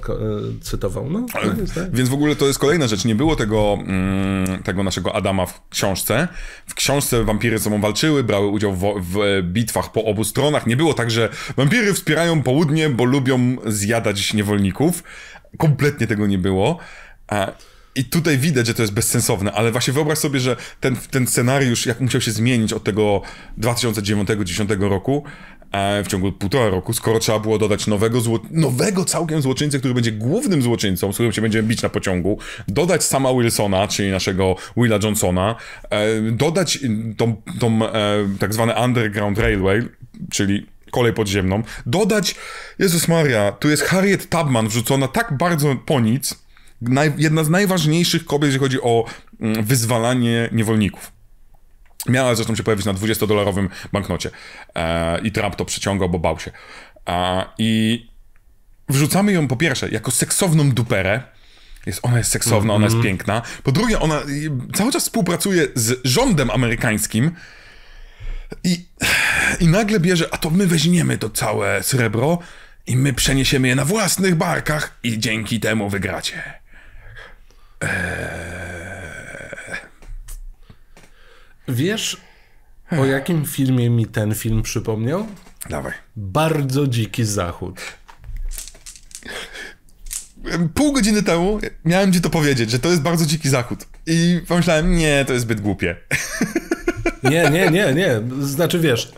cytował. No, Ale, tak. Więc w ogóle to jest kolejna rzecz. Nie było tego, mm, tego naszego Adama w książce. W książce wampiry ze sobą walczyły, brały udział w, w, bitwach po obu stronach. Nie było tak, że wampiry wspierają południe, bo lubią zjadać niewolników. Kompletnie tego nie było. A i tutaj widać, że to jest bezsensowne, ale właśnie wyobraź sobie, że ten, ten scenariusz, jak musiał się zmienić od tego 2009-2010 roku e, w ciągu półtora roku, skoro trzeba było dodać nowego, zło, nowego całkiem złoczyńcę, który będzie głównym złoczyńcą, z którym się będziemy bić na pociągu, dodać sama Wilsona, czyli naszego Willa Johnsona, e, dodać tą, tą e, tak zwane Underground Railway, czyli kolej podziemną, dodać, Jezus Maria, tu jest Harriet Tubman wrzucona tak bardzo po nic, Naj, jedna z najważniejszych kobiet, jeżeli chodzi o mm, wyzwalanie niewolników. Miała zresztą się pojawić na 20-dolarowym banknocie. E, I Trump to przeciągał, bo bał się. E, I wrzucamy ją po pierwsze jako seksowną duperę. Jest, ona jest seksowna, ona jest mhm. piękna. Po drugie, ona cały czas współpracuje z rządem amerykańskim. I, I nagle bierze, a to my weźmiemy to całe srebro i my przeniesiemy je na własnych barkach i dzięki temu wygracie. Eee. Wiesz, o jakim filmie mi ten film przypomniał? Dawaj. Bardzo dziki zachód. Pół godziny temu miałem ci to powiedzieć, że to jest bardzo dziki zachód. I pomyślałem, nie, to jest zbyt głupie. Nie, nie, nie, nie. Znaczy wiesz,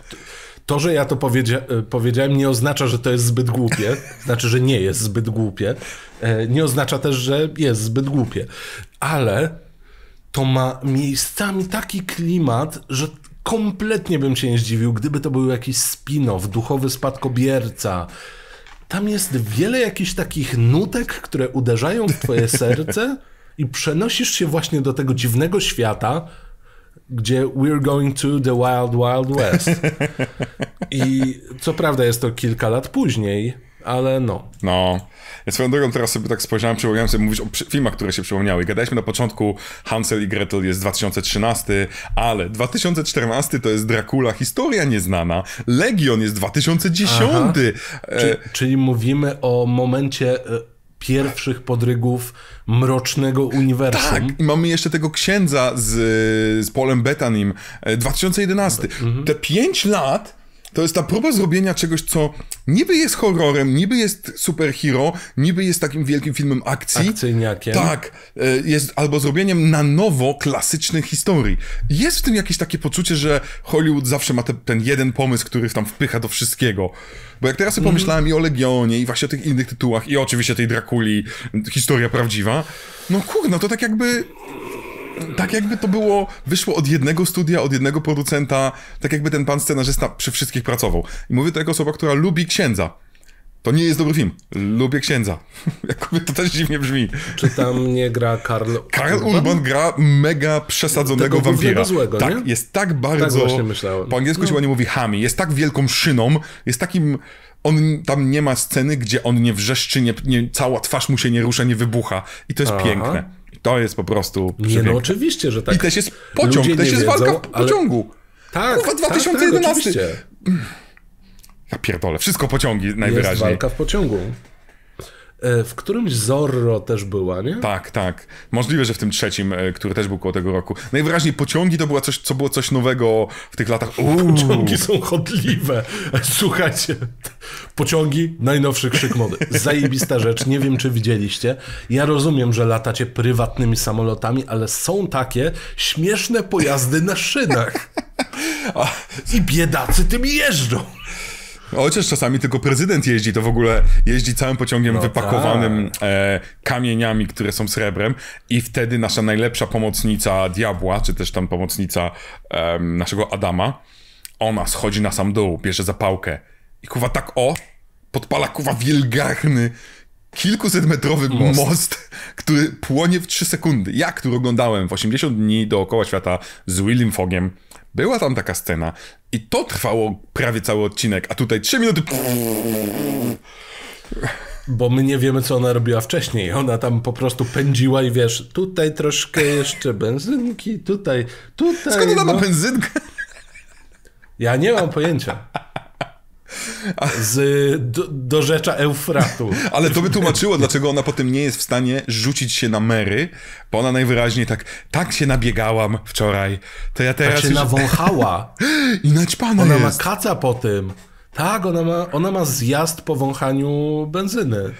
to, że ja to powiedzia e, powiedziałem, nie oznacza, że to jest zbyt głupie. Znaczy, że nie jest zbyt głupie. E, nie oznacza też, że jest zbyt głupie. Ale to ma miejscami taki klimat, że kompletnie bym się nie zdziwił, gdyby to był jakiś spin-off, duchowy spadkobierca. Tam jest wiele jakichś takich nutek, które uderzają w twoje serce i przenosisz się właśnie do tego dziwnego świata, gdzie We're Going to the Wild Wild West. I co prawda jest to kilka lat później, ale no. No. Ja swoją drogą teraz sobie tak spojrzałem, przypomniałem sobie, mówisz o filmach, które się przypomniały. Gadaliśmy na początku, Hansel i Gretel jest 2013, ale 2014 to jest Dracula, historia nieznana. Legion jest 2010. E... Czyli, czyli mówimy o momencie e, pierwszych podrygów mrocznego uniwersum. Tak, i mamy jeszcze tego księdza z, z Polem Betanim, 2011. Mhm. Te pięć lat to jest ta próba zrobienia czegoś, co niby jest horrorem, niby jest superhero, niby jest takim wielkim filmem akcji. Akcyjniakiem. Tak, e, jest albo zrobieniem na nowo klasycznych historii. Jest w tym jakieś takie poczucie, że Hollywood zawsze ma te, ten jeden pomysł, który tam wpycha do wszystkiego. Bo jak teraz sobie mm. pomyślałem i o Legionie, i właśnie o tych innych tytułach, i oczywiście tej Drakuli, historia prawdziwa, no kurna, to tak jakby tak jakby to było, wyszło od jednego studia, od jednego producenta, tak jakby ten pan scenarzysta przy wszystkich pracował. I mówię to jako osoba, która lubi księdza. To nie jest dobry film. Lubię księdza. Jakby to też dziwnie brzmi. Czy tam nie gra Karl Urban? Karl Urban, gra mega przesadzonego Tego wampira. Złego, tak, nie? jest tak, tak bardzo. Tak po angielsku no. się ładnie mówi hami. Jest tak wielką szyną, jest takim. On tam nie ma sceny, gdzie on nie wrzeszczy, nie, nie, cała twarz mu się nie rusza, nie wybucha. I to jest Aha. piękne. To jest po prostu. Nie, no oczywiście, że tak. I też jest pociąg, też jest wiedzą, walka w pociągu. Ale... Tak, Kurwa, 2011. Tak, tak, ja pierdolę, wszystko pociągi najwyraźniej. Jest walka w pociągu. E, w którymś Zorro też była, nie? Tak, tak. Możliwe, że w tym trzecim, e, który też był koło tego roku. Najwyraźniej pociągi to była coś, co było coś nowego w tych latach. Uuu. Pociągi są chodliwe. Słuchajcie, pociągi, najnowszy krzyk mody. Zajebista rzecz, nie wiem czy widzieliście. Ja rozumiem, że latacie prywatnymi samolotami, ale są takie śmieszne pojazdy na szynach. I biedacy tym jeżdżą. Chociaż czasami tylko prezydent jeździ, to w ogóle jeździ całym pociągiem no wypakowanym tak. e, kamieniami, które są srebrem i wtedy nasza najlepsza pomocnica diabła, czy też tam pomocnica e, naszego Adama, ona schodzi na sam dół, bierze zapałkę i kuwa tak o, podpala kuwa wielgachny kilkusetmetrowy most. most, który płonie w 3 sekundy. Ja, który oglądałem w 80 dni dookoła świata z Willim Fogiem, była tam taka scena, i to trwało prawie cały odcinek, a tutaj 3 minuty. Bo my nie wiemy, co ona robiła wcześniej. Ona tam po prostu pędziła i wiesz, tutaj troszkę jeszcze benzynki, tutaj, tutaj. Skąd ona no. ma benzynkę? Ja nie mam pojęcia. Z do, do rzecza Eufratu. Ale to by tłumaczyło, dlaczego ona potem nie jest w stanie rzucić się na Mary, bo ona najwyraźniej tak, tak się nabiegałam wczoraj, to ja teraz... Tak się już... nawąchała. I naćpana Ona jest. ma kaca po tym. Tak, ona ma, ona ma zjazd po wąchaniu benzyny.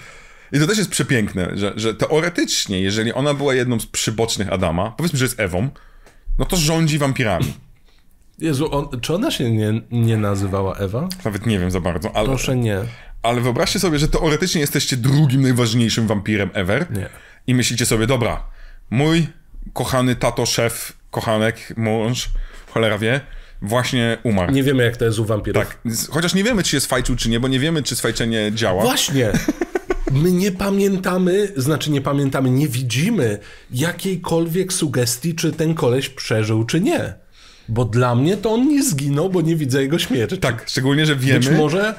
I to też jest przepiękne, że, że teoretycznie, jeżeli ona była jedną z przybocznych Adama, powiedzmy, że jest Ewą, no to rządzi wampirami. Jezu, on, czy ona się nie, nie nazywała Ewa? Nawet nie wiem za bardzo, ale... Proszę nie. Ale wyobraźcie sobie, że teoretycznie jesteście drugim najważniejszym wampirem ever. Nie. I myślicie sobie, dobra, mój kochany tato, szef, kochanek, mąż, cholera wie, właśnie umarł. Nie wiemy, jak to jest u wampirów. Tak, chociaż nie wiemy, czy się swajczył, czy nie, bo nie wiemy, czy swajczenie działa. Właśnie! My nie pamiętamy, znaczy nie pamiętamy, nie widzimy jakiejkolwiek sugestii, czy ten koleś przeżył, czy nie. Bo dla mnie to on nie zginął, bo nie widzę jego śmierci. Tak, szczególnie, że wiemy. Być może...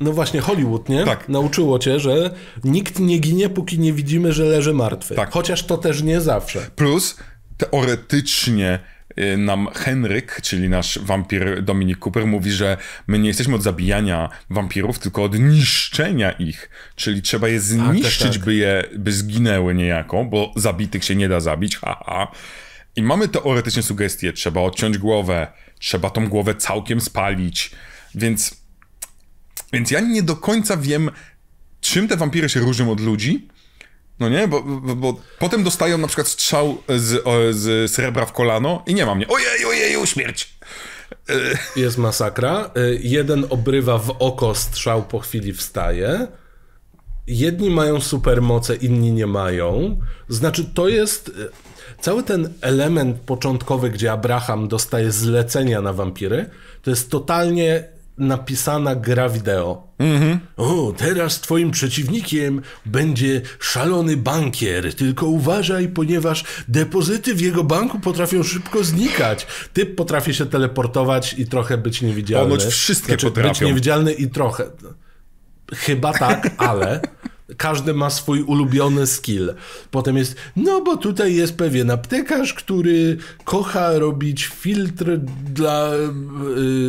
No właśnie, Hollywood, nie? Tak. Nauczyło cię, że nikt nie ginie, póki nie widzimy, że leży martwy. Tak. Chociaż to też nie zawsze. Plus, teoretycznie y, nam Henryk, czyli nasz wampir Dominik Cooper, mówi, że my nie jesteśmy od zabijania wampirów, tylko od niszczenia ich. Czyli trzeba je tak, tak, zniszczyć, tak, tak. by je by zginęły niejako, bo zabitych się nie da zabić, haha. Ha. I mamy teoretycznie sugestie, trzeba odciąć głowę, trzeba tą głowę całkiem spalić, więc, więc ja nie do końca wiem, czym te wampiry się różnią od ludzi, no nie, bo, bo, bo, potem dostają na przykład strzał z, z srebra w kolano i nie ma mnie. Ojej, ojej, śmierć! E, jest masakra. E, jeden obrywa w oko strzał, po chwili wstaje. Jedni mają supermoce, inni nie mają. Znaczy, to jest e, cały ten element początkowy, gdzie Abraham dostaje zlecenia na wampiry, to jest totalnie napisana gra wideo. Mm -hmm. O, teraz twoim przeciwnikiem będzie szalony bankier. Tylko uważaj, ponieważ depozyty w jego banku potrafią szybko znikać. Typ potrafi się teleportować i trochę być niewidzialny. Ponoć wszystkie znaczy, potrafią. Być niewidzialny i trochę. Chyba tak, ale... Każdy ma swój ulubiony skill. Potem jest, no bo tutaj jest pewien aptekarz, który kocha robić filtr dla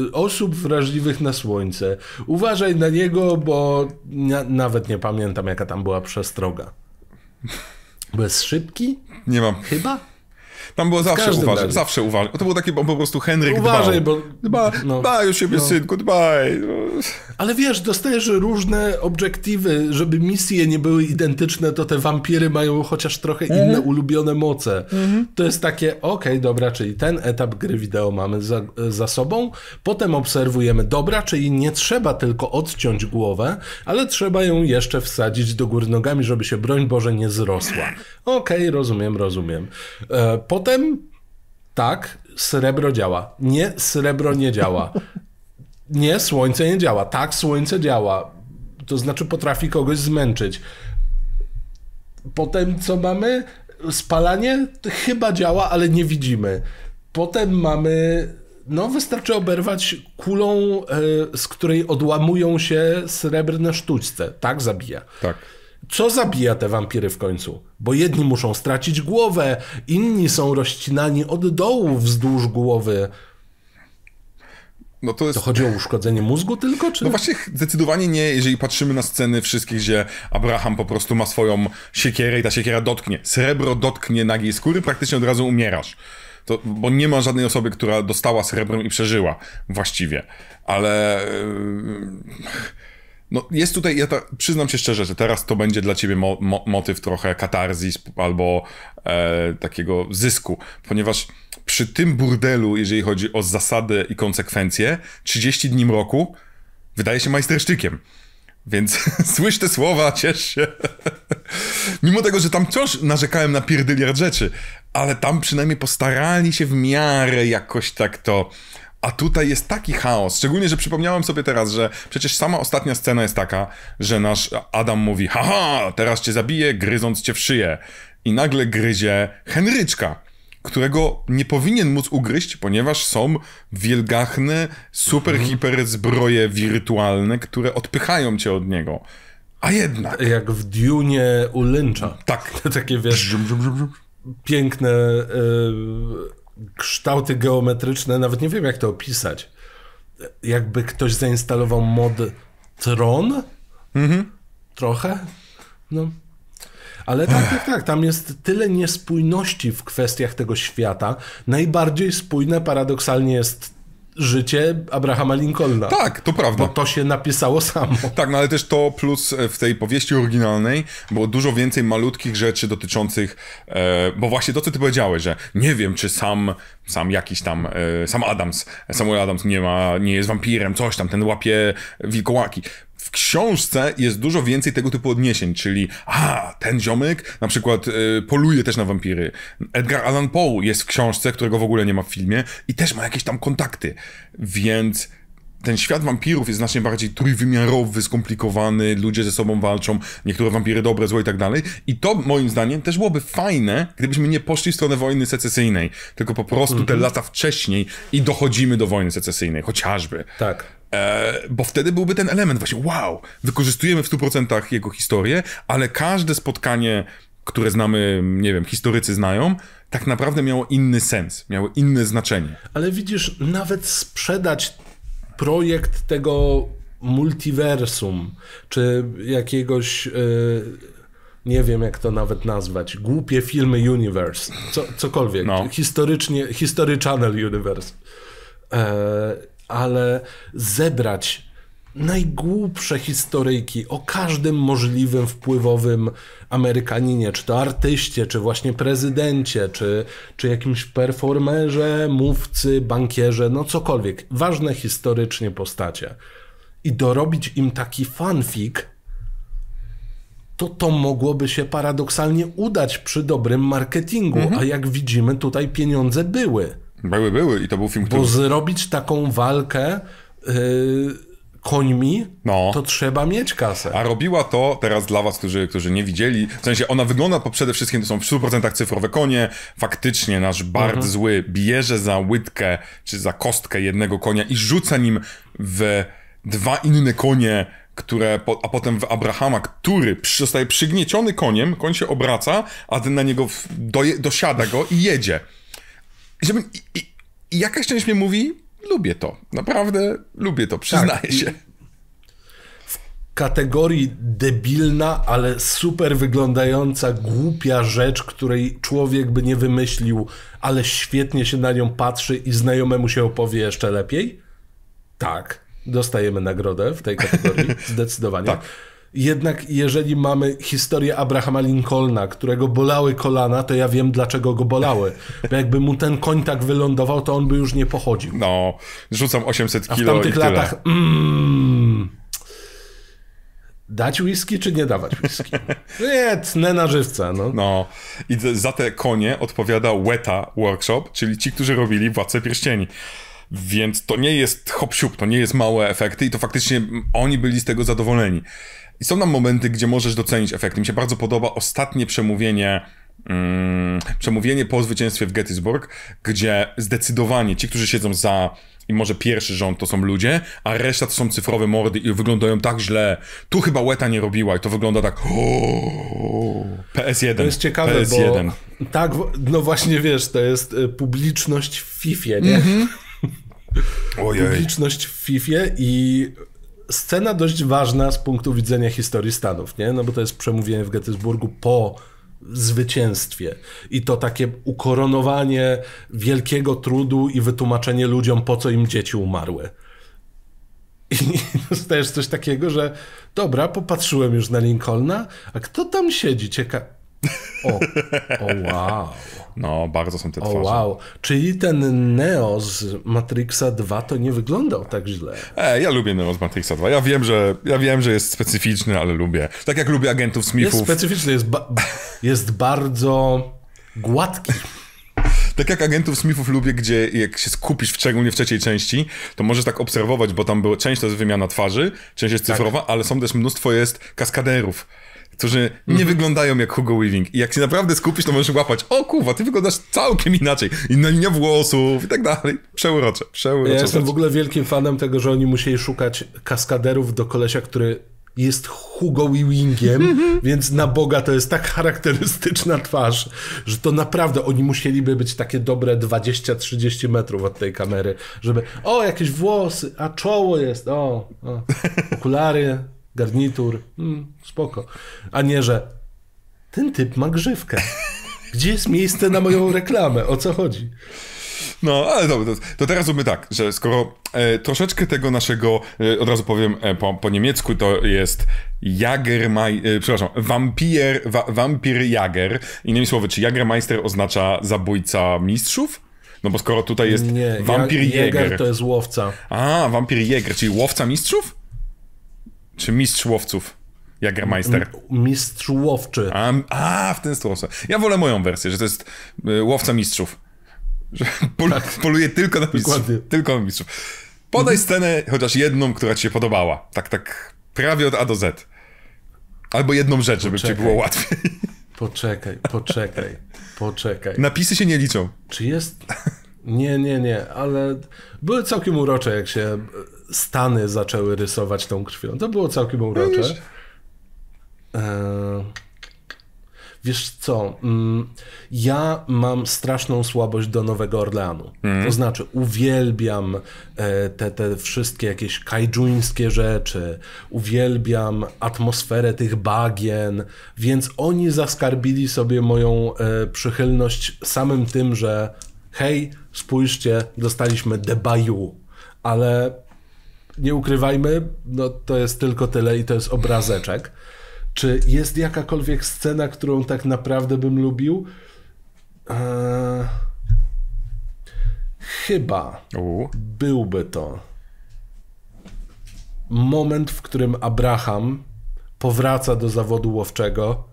y, osób wrażliwych na słońce. Uważaj na niego, bo nawet nie pamiętam, jaka tam była przestroga. Bo jest szybki? Nie mam. Chyba? Tam było zawsze uważaj, zawsze uważaj. To był taki bo, po prostu Henryk Uważaj, dbał. bo... Dba, no, dbaj o siebie, no. synku, dbaj. No. Ale wiesz, dostajesz różne obiektywy, żeby misje nie były identyczne, to te wampiry mają chociaż trochę mhm. inne ulubione moce. Mm To jest takie, okej, okay, dobra, czyli ten etap gry wideo mamy za, za sobą, potem obserwujemy, dobra, czyli nie trzeba tylko odciąć głowę, ale trzeba ją jeszcze wsadzić do góry nogami, żeby się, broń Boże, nie zrosła. Okej, okay, rozumiem, rozumiem. E, potem potem tak, srebro działa. Nie, srebro nie działa. Nie, słońce nie działa. Tak, słońce działa. To znaczy potrafi kogoś zmęczyć. Potem co mamy? Spalanie chyba działa, ale nie widzimy. Potem mamy. No, wystarczy oberwać kulą, e, z której odłamują się srebrne sztućce. Tak zabija. Tak. Co zabija te wampiry w końcu? Bo jedni muszą stracić głowę, inni są rozcinani od dołu wzdłuż głowy. No to, jest... to, chodzi o uszkodzenie mózgu tylko, czy? No właśnie zdecydowanie nie, jeżeli patrzymy na sceny wszystkich, gdzie Abraham po prostu ma swoją siekierę i ta siekiera dotknie, srebro dotknie nagiej skóry, praktycznie od razu umierasz. To, bo nie ma żadnej osoby, która dostała srebrem i przeżyła właściwie. Ale... Yy, no jest tutaj, ja ta, przyznam się szczerze, że teraz to będzie dla ciebie mo, mo, motyw trochę katarzis albo e, takiego zysku, ponieważ przy tym burdelu, jeżeli chodzi o zasady i konsekwencje, 30 dni roku wydaje się majsterszczykiem. Więc słysz te słowa, ciesz się. Mimo tego, że tam wciąż narzekałem na pierdyliard rzeczy, ale tam przynajmniej postarali się w miarę jakoś tak to a tutaj jest taki chaos, szczególnie, że przypomniałem sobie teraz, że przecież sama ostatnia scena jest taka, że nasz Adam mówi, haha, teraz cię zabiję, gryząc cię w szyję. I nagle gryzie Henryczka, którego nie powinien móc ugryźć, ponieważ są wielgachne, super, mhm. hiper zbroje wirtualne, które odpychają cię od niego. A jednak. Jak w Dune ulęcza. Tak. Takie wiesz. Piękne. Yy kształty geometryczne, nawet nie wiem jak to opisać. Jakby ktoś zainstalował mod Tron? Mhm. Trochę? No. Ale tak, tak, tak, tam jest tyle niespójności w kwestiach tego świata. Najbardziej spójne paradoksalnie jest życie Abrahama Lincolna. Tak, to prawda. Bo to się napisało samo. Tak, no ale też to plus e, w tej powieści oryginalnej było dużo więcej malutkich rzeczy dotyczących, e, bo właśnie to, co ty powiedziałeś, że nie wiem, czy sam, sam jakiś tam, e, sam Adams, Samuel Adams nie ma, nie jest wampirem, coś tam, ten łapie wilkołaki w książce jest dużo więcej tego typu odniesień, czyli a, ten ziomek na przykład y, poluje też na wampiry. Edgar Allan Poe jest w książce, którego w ogóle nie ma w filmie i też ma jakieś tam kontakty, więc ten świat wampirów jest znacznie bardziej trójwymiarowy, skomplikowany, ludzie ze sobą walczą, niektóre wampiry dobre, złe i tak dalej. I to moim zdaniem też byłoby fajne, gdybyśmy nie poszli w stronę wojny secesyjnej, tylko po prostu mm -hmm. te mhm. lata wcześniej i dochodzimy do wojny secesyjnej, chociażby. Tak. E, bo wtedy byłby ten element właśnie, wow, wykorzystujemy w 100% jego historię, ale każde spotkanie, które znamy, nie wiem, historycy znają, tak naprawdę miało inny sens, miało inne znaczenie. Ale widzisz, nawet sprzedać projekt tego multiversum, czy jakiegoś... Yy nie wiem jak to nawet nazwać, głupie filmy Universe, co, cokolwiek, no. historycznie, History Channel Universe. E, ale zebrać najgłupsze historyjki o każdym możliwym wpływowym Amerykaninie, czy to artyście, czy właśnie prezydencie, czy, czy jakimś performerze, mówcy, bankierze, no cokolwiek. Ważne historycznie postacie. I dorobić im taki fanfic, to to mogłoby się paradoksalnie udać przy dobrym marketingu, mhm. a jak widzimy tutaj pieniądze były. Były, były i to był film, który... Bo zrobić taką walkę yy, końmi, no. to trzeba mieć kasę. A robiła to, teraz dla was, którzy, którzy nie widzieli, w sensie ona wygląda po przede wszystkim, to są w 100% cyfrowe konie, faktycznie nasz Bart mhm. zły bierze za łydkę, czy za kostkę jednego konia i rzuca nim w dwa inne konie, które, po, a potem w Abrahama, który zostaje przygnieciony koniem, koń się obraca, a ten na niego doje, dosiada go i jedzie żeby i, i, i jakaś część mnie mówi, lubię to. Naprawdę lubię to, przyznaję tak. się. W kategorii debilna, ale super wyglądająca, głupia rzecz, której człowiek by nie wymyślił, ale świetnie się na nią patrzy i znajomemu się opowie jeszcze lepiej? Tak. Dostajemy nagrodę w tej kategorii, zdecydowanie. tak. Jednak jeżeli mamy historię Abrahama Lincolna, którego bolały kolana, to ja wiem dlaczego go bolały. Bo jakby mu ten koń tak wylądował, to on by już nie pochodził. No, rzucam 800 kilo A w tamtych latach... Mm, dać whisky czy nie dawać whisky? nie, tnę na żywca. No. no. I za te konie odpowiada Weta Workshop, czyli ci, którzy robili Władcę Pierścieni. Więc to nie jest hop to nie jest małe efekty i to faktycznie oni byli z tego zadowoleni. I są tam momenty, gdzie możesz docenić efekty. Mi się bardzo podoba ostatnie przemówienie mm, przemówienie po zwycięstwie w Gettysburg, gdzie zdecydowanie ci, którzy siedzą za i może pierwszy rząd to są ludzie, a reszta to są cyfrowe mordy i wyglądają tak źle. Tu chyba Łeta nie robiła i to wygląda tak PS1. To jest ciekawe, PS1. bo tak, no właśnie wiesz, to jest y, publiczność w FIFA, nie? Mm -hmm. Ojej. Publiczność w FIFA i scena dość ważna z punktu widzenia historii Stanów, nie? No bo to jest przemówienie w Gettysburgu po zwycięstwie. I to takie ukoronowanie wielkiego trudu i wytłumaczenie ludziom, po co im dzieci umarły. I dostajesz coś takiego, że dobra, popatrzyłem już na Lincolna, a kto tam siedzi? Ciekawe. O, o wow. No, bardzo są te twarze. O, wow. Czyli ten Neo z Matrixa 2 to nie wyglądał tak źle. E, ja lubię Neo z Matrixa 2. Ja wiem, że, ja wiem, że jest specyficzny, ale lubię. Tak jak lubię agentów Smithów. Jest specyficzny, jest, ba jest bardzo gładki. Tak jak agentów Smithów lubię, gdzie jak się skupisz, w szczególnie w trzeciej części, to możesz tak obserwować, bo tam była część to jest wymiana twarzy, część jest tak. cyfrowa, tak. ale są też mnóstwo jest kaskaderów którzy nie mhm. wyglądają jak Hugo Weaving. I jak się naprawdę skupisz, to możesz łapać. O kurwa, ty wyglądasz całkiem inaczej. Inna linia włosów i tak dalej. Przeurocze, przeurocze. Ja jestem w ogóle wielkim fanem tego, że oni musieli szukać kaskaderów do kolesia, który jest Hugo Weavingiem, mhm. więc na Boga to jest tak charakterystyczna twarz, że to naprawdę oni musieliby być takie dobre 20-30 metrów od tej kamery, żeby o, jakieś włosy, a czoło jest, o, o okulary, garnitur, mm, spoko. A nie, że ten typ ma grzywkę. Gdzie jest miejsce na moją reklamę? O co chodzi? No, ale dobra, to, teraz zróbmy tak, że skoro e, troszeczkę tego naszego, e, od razu powiem e, po, po, niemiecku, to jest Jagermaj, e, przepraszam, Vampir, wa, Vampir Jager. Innymi słowy, czy Jagermeister oznacza zabójca mistrzów? No bo skoro tutaj jest Nie, Vampir Jager. Jager to jest łowca. A, Vampir Jager, czyli łowca mistrzów? Czy mistrz łowców? Jagermeister. Mistrz łowczy. A, a, w ten sposób. Ja wolę moją wersję, że to jest y, łowca mistrzów. Że pol, tak. poluje tylko na mistrzów. Dokładnie. Tylko na mistrzów. Podaj mhm. scenę, chociaż jedną, która ci się podobała. Tak, tak prawie od A do Z. Albo jedną rzecz, poczekaj. żeby ci było łatwiej. Poczekaj, poczekaj, poczekaj. Napisy się nie liczą. Czy jest... Nie, nie, nie, ale były całkiem urocze, jak się Stany zaczęły rysować tą krwią. To było całkiem no urocze. E, wiesz co, mm, ja mam straszną słabość do Nowego Orleanu. Mm. To znaczy, uwielbiam e, te, te wszystkie jakieś kajdżuńskie rzeczy, uwielbiam atmosferę tych bagien, więc oni zaskarbili sobie moją e, przychylność samym tym, że hej, spójrzcie, dostaliśmy the Bayou, ale nie ukrywajmy, no to jest tylko tyle i to jest obrazeczek. Czy jest jakakolwiek scena, którą tak naprawdę bym lubił? Eee, chyba U. byłby to moment, w którym Abraham powraca do zawodu łowczego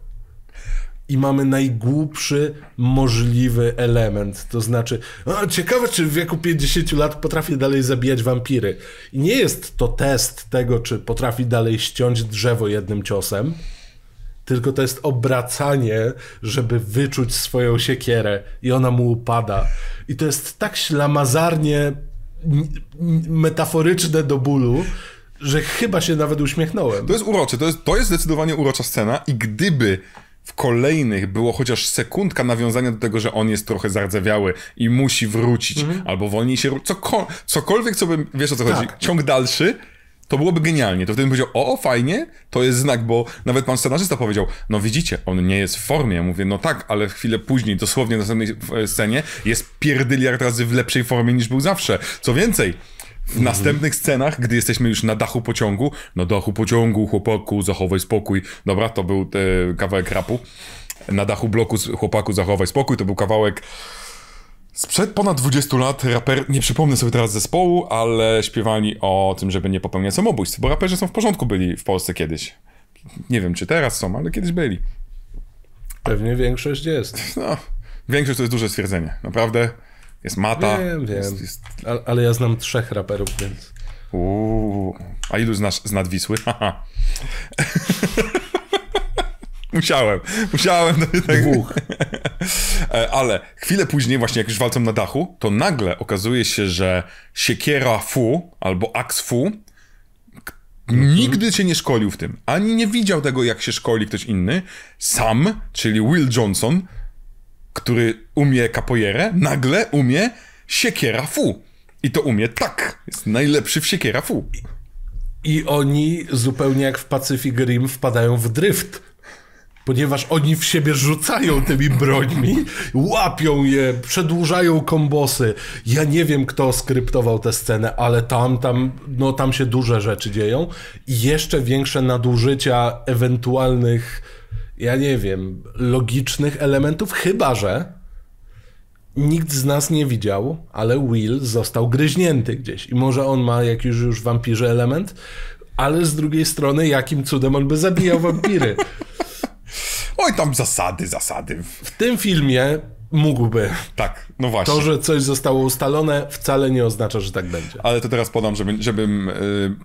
i mamy najgłupszy możliwy element. To znaczy, o, ciekawe, czy w wieku 50 lat potrafię dalej zabijać wampiry. I nie jest to test tego, czy potrafi dalej ściąć drzewo jednym ciosem, tylko to jest obracanie, żeby wyczuć swoją siekierę i ona mu upada. I to jest tak ślamazarnie metaforyczne do bólu, że chyba się nawet uśmiechnąłem. To jest urocze, to jest, to jest zdecydowanie urocza scena i gdyby w kolejnych było chociaż sekundka nawiązania do tego, że on jest trochę zardzewiały i musi wrócić, mhm. albo wolniej się... Cokol- cokolwiek, co bym... Wiesz o co chodzi? Tak. Ciąg dalszy to byłoby genialnie. To wtedy bym powiedział, o, fajnie, to jest znak, bo nawet pan scenarzysta powiedział, no widzicie, on nie jest w formie. Ja mówię, no tak, ale chwilę później, dosłownie na następnej e, scenie, jest pierdyliard razy w lepszej formie niż był zawsze. Co więcej, w następnych scenach, gdy jesteśmy już na dachu pociągu, na no dachu pociągu, chłopaku, zachowaj spokój. Dobra, to był e, kawałek rapu. Na dachu bloku, chłopaku, zachowaj spokój, to był kawałek sprzed ponad 20 lat. Raper, nie przypomnę sobie teraz zespołu, ale śpiewali o tym, żeby nie popełniać samobójstw, bo raperzy są w porządku byli w Polsce kiedyś. Nie wiem, czy teraz są, ale kiedyś byli. Pewnie większość jest. No, większość to jest duże stwierdzenie. Naprawdę jest Mata. Wiem, wiem. Jest, jest... A, ale ja znam trzech raperów, więc... Uuu. A ilu znasz z Nadwisły? Haha. musiałem, musiałem. Dwóch. E, ale chwilę później, właśnie jak już walczą na dachu, to nagle okazuje się, że siekiera Fu albo aks Fu mhm. nigdy cię nie szkolił w tym. Ani nie widział tego, jak się szkoli ktoś inny. Sam, czyli Will Johnson, który umie kapojerę, nagle umie siekiera fu. I to umie tak. Jest najlepszy w siekiera fu. I oni zupełnie jak w Pacific Rim wpadają w drift. Ponieważ oni w siebie rzucają tymi brońmi, łapią je, przedłużają kombosy. Ja nie wiem, kto skryptował tę scenę, ale tam, tam, no, tam się duże rzeczy dzieją. I jeszcze większe nadużycia ewentualnych ja nie wiem, logicznych elementów, chyba że nikt z nas nie widział, ale Will został gryźnięty gdzieś i może on ma jakiś już wampirze element, ale z drugiej strony jakim cudem on by zabijał wampiry? Oj, tam zasady, zasady. W tym filmie mógłby. Tak. No właśnie. To, że coś zostało ustalone, wcale nie oznacza, że tak będzie. Ale to teraz podam, żeby, żebym y,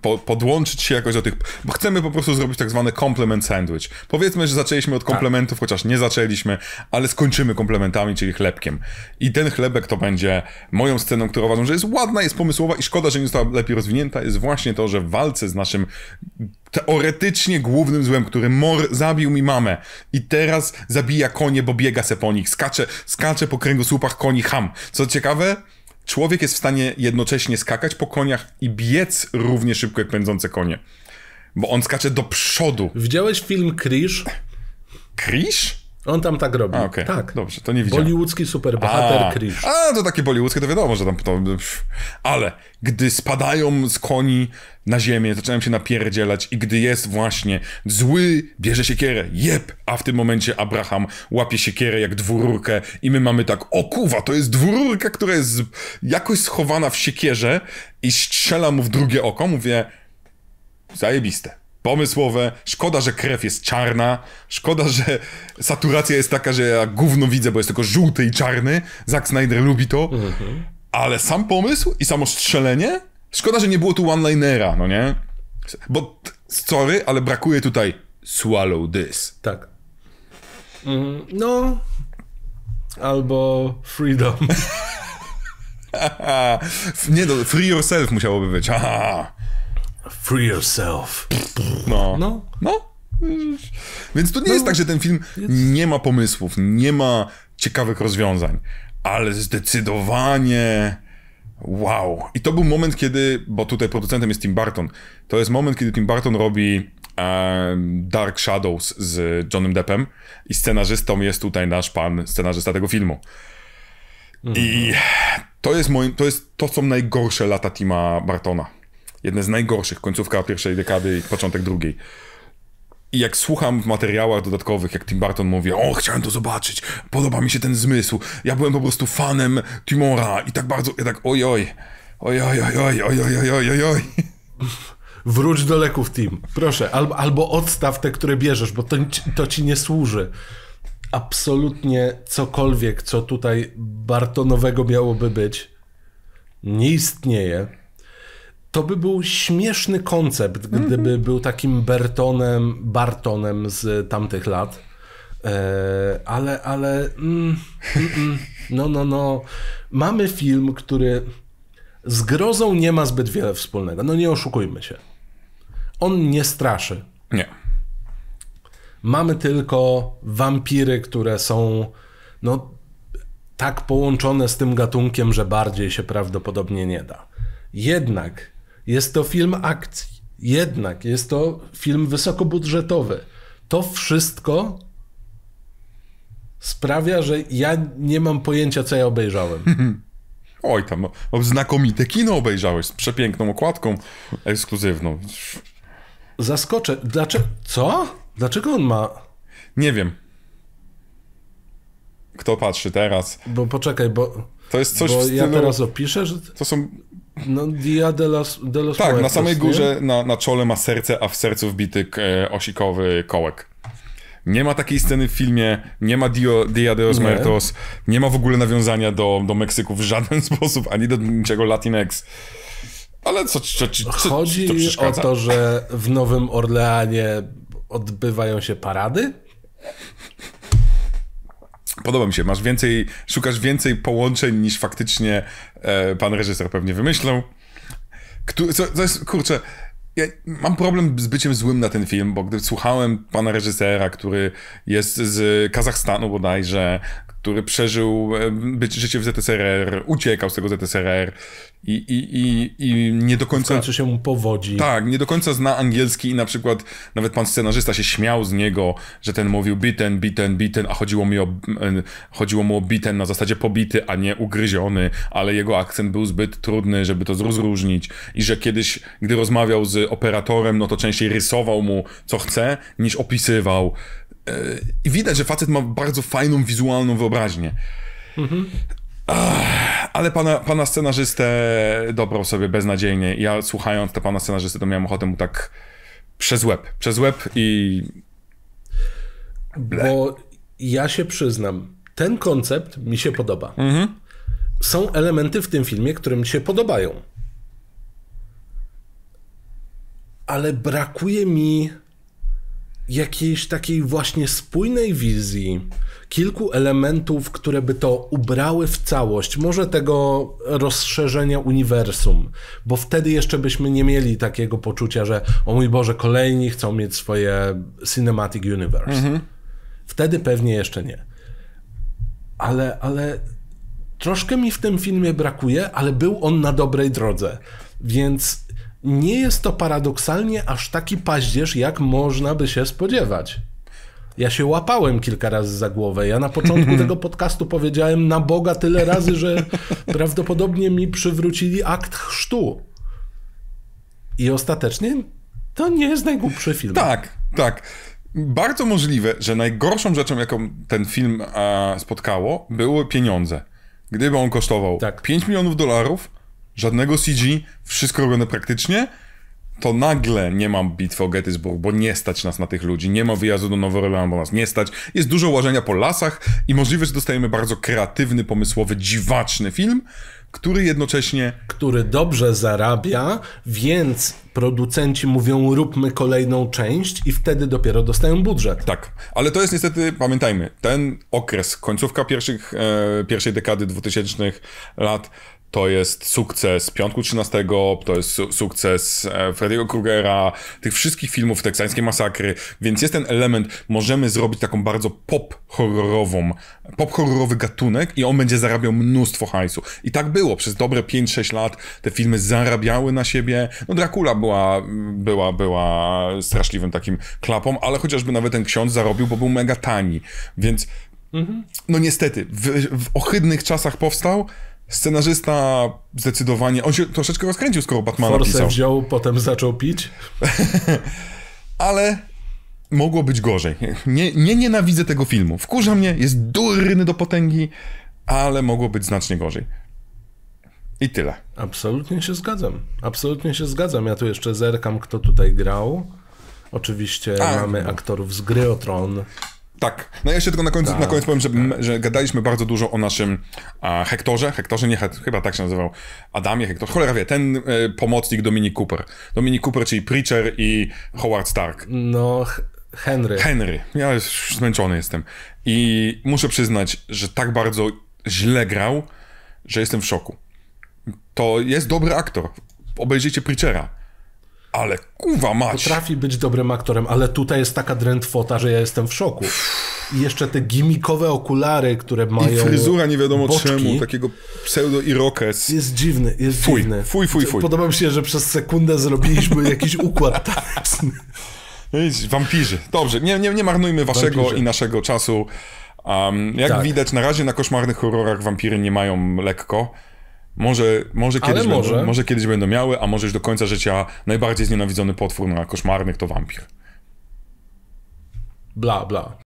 po, podłączyć się jakoś do tych. Bo chcemy po prostu zrobić tak zwany komplement sandwich. Powiedzmy, że zaczęliśmy od tak. komplementów, tak. chociaż nie zaczęliśmy, ale skończymy komplementami, czyli chlebkiem. I ten chlebek to będzie moją sceną, która uważam, że jest ładna, jest pomysłowa i szkoda, że nie została lepiej rozwinięta, jest właśnie to, że w walce z naszym teoretycznie głównym złem, który mor zabił mi mamę i teraz zabija konie, bo biega se po nich, skacze, skacze po kręgosłupach koni, ham. Co ciekawe, człowiek jest w stanie jednocześnie skakać po koniach i biec równie szybko jak pędzące konie. Bo on skacze do przodu. Widziałeś film Krish? Krish? On tam tak robi. A, okay. Tak. Dobrze, to nie widziałem. Bollywoodzki superbohater Chris. A, to takie bollywoodzkie, to wiadomo, że tam... To, ale gdy spadają z koni na ziemię, zaczynają się napierdzielać i gdy jest właśnie zły, bierze siekierę, jeb, a w tym momencie Abraham łapie siekierę jak dwururkę i my mamy tak, o kuwa, to jest dwururka, która jest jakoś schowana w siekierze i strzela mu w drugie oko, mówię, zajebiste pomysłowe. Szkoda, że krew jest czarna. Szkoda, że saturacja jest taka, że ja gówno widzę, bo jest tylko żółty i czarny. Zack Snyder lubi to. Mhm. Ale sam pomysł i samo strzelenie? Szkoda, że nie było tu one-linera, no nie? Bo, sorry, ale brakuje tutaj swallow this. Tak. Mm, no. Albo freedom. nie no, free yourself musiałoby być. Aha. Free yourself. No. No. no. Więc to nie no. jest tak, że ten film nie ma pomysłów, nie ma ciekawych rozwiązań, ale zdecydowanie wow. I to był moment, kiedy, bo tutaj producentem jest Tim Burton, to jest moment, kiedy Tim Burton robi um, Dark Shadows z Johnem Deppem i scenarzystą jest tutaj nasz pan, scenarzysta tego filmu. Mhm. I to jest, moim, to jest to są najgorsze lata Tima Bartona jedne z najgorszych, końcówka pierwszej dekady i początek drugiej. I jak słucham w materiałach dodatkowych, jak Tim Burton mówi, o, chciałem to zobaczyć, podoba mi się ten zmysł, ja byłem po prostu fanem Timora i tak bardzo, ja tak, oj, oj, oj, oj, oj, oj, oj, oj, oj, oj, oj. Wróć do leków, Tim, proszę, albo, albo odstaw te, które bierzesz, bo to, to ci nie służy. Absolutnie cokolwiek, co tutaj Bartonowego miałoby być, nie istnieje to by był śmieszny koncept, gdyby mm -hmm. był takim Bertonem, Bartonem z tamtych lat. E, ale, ale. Mm, mm, mm, no, no, no. Mamy film, który z grozą nie ma zbyt wiele wspólnego. No nie oszukujmy się. On nie straszy. Nie. Mamy tylko wampiry, które są no, tak połączone z tym gatunkiem, że bardziej się prawdopodobnie nie da. Jednak jest to film akcji. Jednak jest to film wysokobudżetowy. To wszystko sprawia, że ja nie mam pojęcia, co ja obejrzałem. Oj, tam znakomite kino obejrzałeś z przepiękną okładką ekskluzywną. Zaskoczę. Dlaczego? Co? Dlaczego on ma. Nie wiem. Kto patrzy teraz? Bo poczekaj, bo. To jest coś bo w stylu... ja teraz opiszę, że. To są no, Dia de los, de los Tak, muertos, na samej górze, na, na czole ma serce, a w sercu wbity e, osikowy kołek. Nie ma takiej sceny w filmie, nie ma Dio, Dia de los nie. Muertos, nie ma w ogóle nawiązania do, do Meksyku w żaden sposób, ani do niczego Latinx. Ale co, co, co, co Chodzi to o to, że w Nowym Orleanie odbywają się parady? Podoba mi się, masz więcej, szukasz więcej połączeń niż faktycznie e, pan reżyser pewnie wymyślał. Któ- co, co jest, kurczę, ja mam problem z byciem złym na ten film, bo gdy słuchałem pana reżysera, który jest z Kazachstanu bodajże, który przeżył być, życie w ZSRR, uciekał z tego ZSRR i, i, i, i nie do końca... W się mu powodzi. Tak, nie do końca zna angielski i na przykład nawet pan scenarzysta się śmiał z niego, że ten mówił biten, biten, biten, a chodziło, mi o, chodziło mu o biten na zasadzie pobity, a nie ugryziony, ale jego akcent był zbyt trudny, żeby to rozróżnić i że kiedyś, gdy rozmawiał z operatorem, no to częściej rysował mu co chce, niż opisywał. I widać, że facet ma bardzo fajną wizualną wyobraźnię. Mhm. ale pana, pana scenarzystę dobrał sobie beznadziejnie. Ja słuchając te pana scenarzysty, to miałem ochotę mu tak przez łeb, przez łeb i... Ble. Bo ja się przyznam, ten koncept mi się podoba. Mhm. Są elementy w tym filmie, które mi się podobają. Ale brakuje mi jakiejś takiej właśnie spójnej wizji, kilku elementów, które by to ubrały w całość, może tego rozszerzenia uniwersum, bo wtedy jeszcze byśmy nie mieli takiego poczucia, że o mój Boże, kolejni chcą mieć swoje Cinematic Universe. Mhm. Wtedy pewnie jeszcze nie. Ale, ale troszkę mi w tym filmie brakuje, ale był on na dobrej drodze. Więc nie jest to paradoksalnie aż taki paździerz, jak można by się spodziewać. Ja się łapałem kilka razy za głowę. Ja na początku tego podcastu powiedziałem na Boga tyle razy, że prawdopodobnie mi przywrócili akt chrztu. I ostatecznie to nie jest najgłupszy film. Tak, tak. Bardzo możliwe, że najgorszą rzeczą, jaką ten film spotkało, były pieniądze. Gdyby on kosztował tak. 5 milionów dolarów, żadnego CG, wszystko robione praktycznie, to nagle nie mam bitwy o Gettysburg, bo nie stać nas na tych ludzi, nie ma wyjazdu do Nowego Orleanu, bo nas nie stać, jest dużo łażenia po lasach i możliwe, że dostajemy bardzo kreatywny, pomysłowy, dziwaczny film, który jednocześnie... Który dobrze zarabia, więc producenci mówią róbmy kolejną część i wtedy dopiero dostają budżet. Tak, ale to jest niestety, pamiętajmy, ten okres, końcówka pierwszych, e, pierwszej dekady 2000 lat, to jest sukces Piątku 13, to jest su sukces e, Freddy'ego Krugera, tych wszystkich filmów teksańskiej masakry, więc jest ten element, możemy zrobić taką bardzo pop-horrorową, pop-horrorowy gatunek i on będzie zarabiał mnóstwo hajsu. I tak było, przez dobre 5-6 lat te filmy zarabiały na siebie, no Dracula była, była, była straszliwym takim klapą, ale chociażby nawet ten ksiądz zarobił, bo był mega tani, więc mhm. no niestety, w, w ohydnych czasach powstał, Scenarzysta zdecydowanie, on się troszeczkę rozkręcił, skoro Batman Force pisał. wziął, potem zaczął pić. Ale mogło być gorzej. Nie, nie nienawidzę tego filmu. Wkurza mnie, jest durny do potęgi, ale mogło być znacznie gorzej. I tyle. Absolutnie się zgadzam. Absolutnie się zgadzam. Ja tu jeszcze zerkam, kto tutaj grał. Oczywiście A, mamy no. aktorów z gry o Tron. Tak. No ja jeszcze tylko na końcu, tak, na koniec powiem, że, tak. że gadaliśmy bardzo dużo o naszym a, Hektorze, Hektorze nie, chyba tak się nazywał, Adamie Hektor, cholera wie, ten e, pomocnik Dominik Cooper. Dominik Cooper, czyli Preacher i Howard Stark. No, Henry. Henry. Ja już zmęczony jestem. I muszę przyznać, że tak bardzo źle grał, że jestem w szoku. To jest dobry aktor. Obejrzyjcie Preachera ale kuwa mać. Potrafi być dobrym aktorem, ale tutaj jest taka drętwota, że ja jestem w szoku. I jeszcze te gimikowe okulary, które mają. I fryzura nie wiadomo boczki. czemu, takiego pseudo irokes. Jest dziwny, jest fuj, dziwny. Fuj, fuj, fuj. Podoba mi się, że przez sekundę zrobiliśmy jakiś układ taneczny. No wampirzy. Dobrze, nie, nie, nie marnujmy waszego i naszego czasu. Um, jak tak. widać, na razie na koszmarnych horrorach wampiry nie mają lekko. Może, może, kiedyś może. Będą, może kiedyś będą miały, a może już do końca życia najbardziej znienawidzony potwór na koszmarnych to wampir. Bla, bla.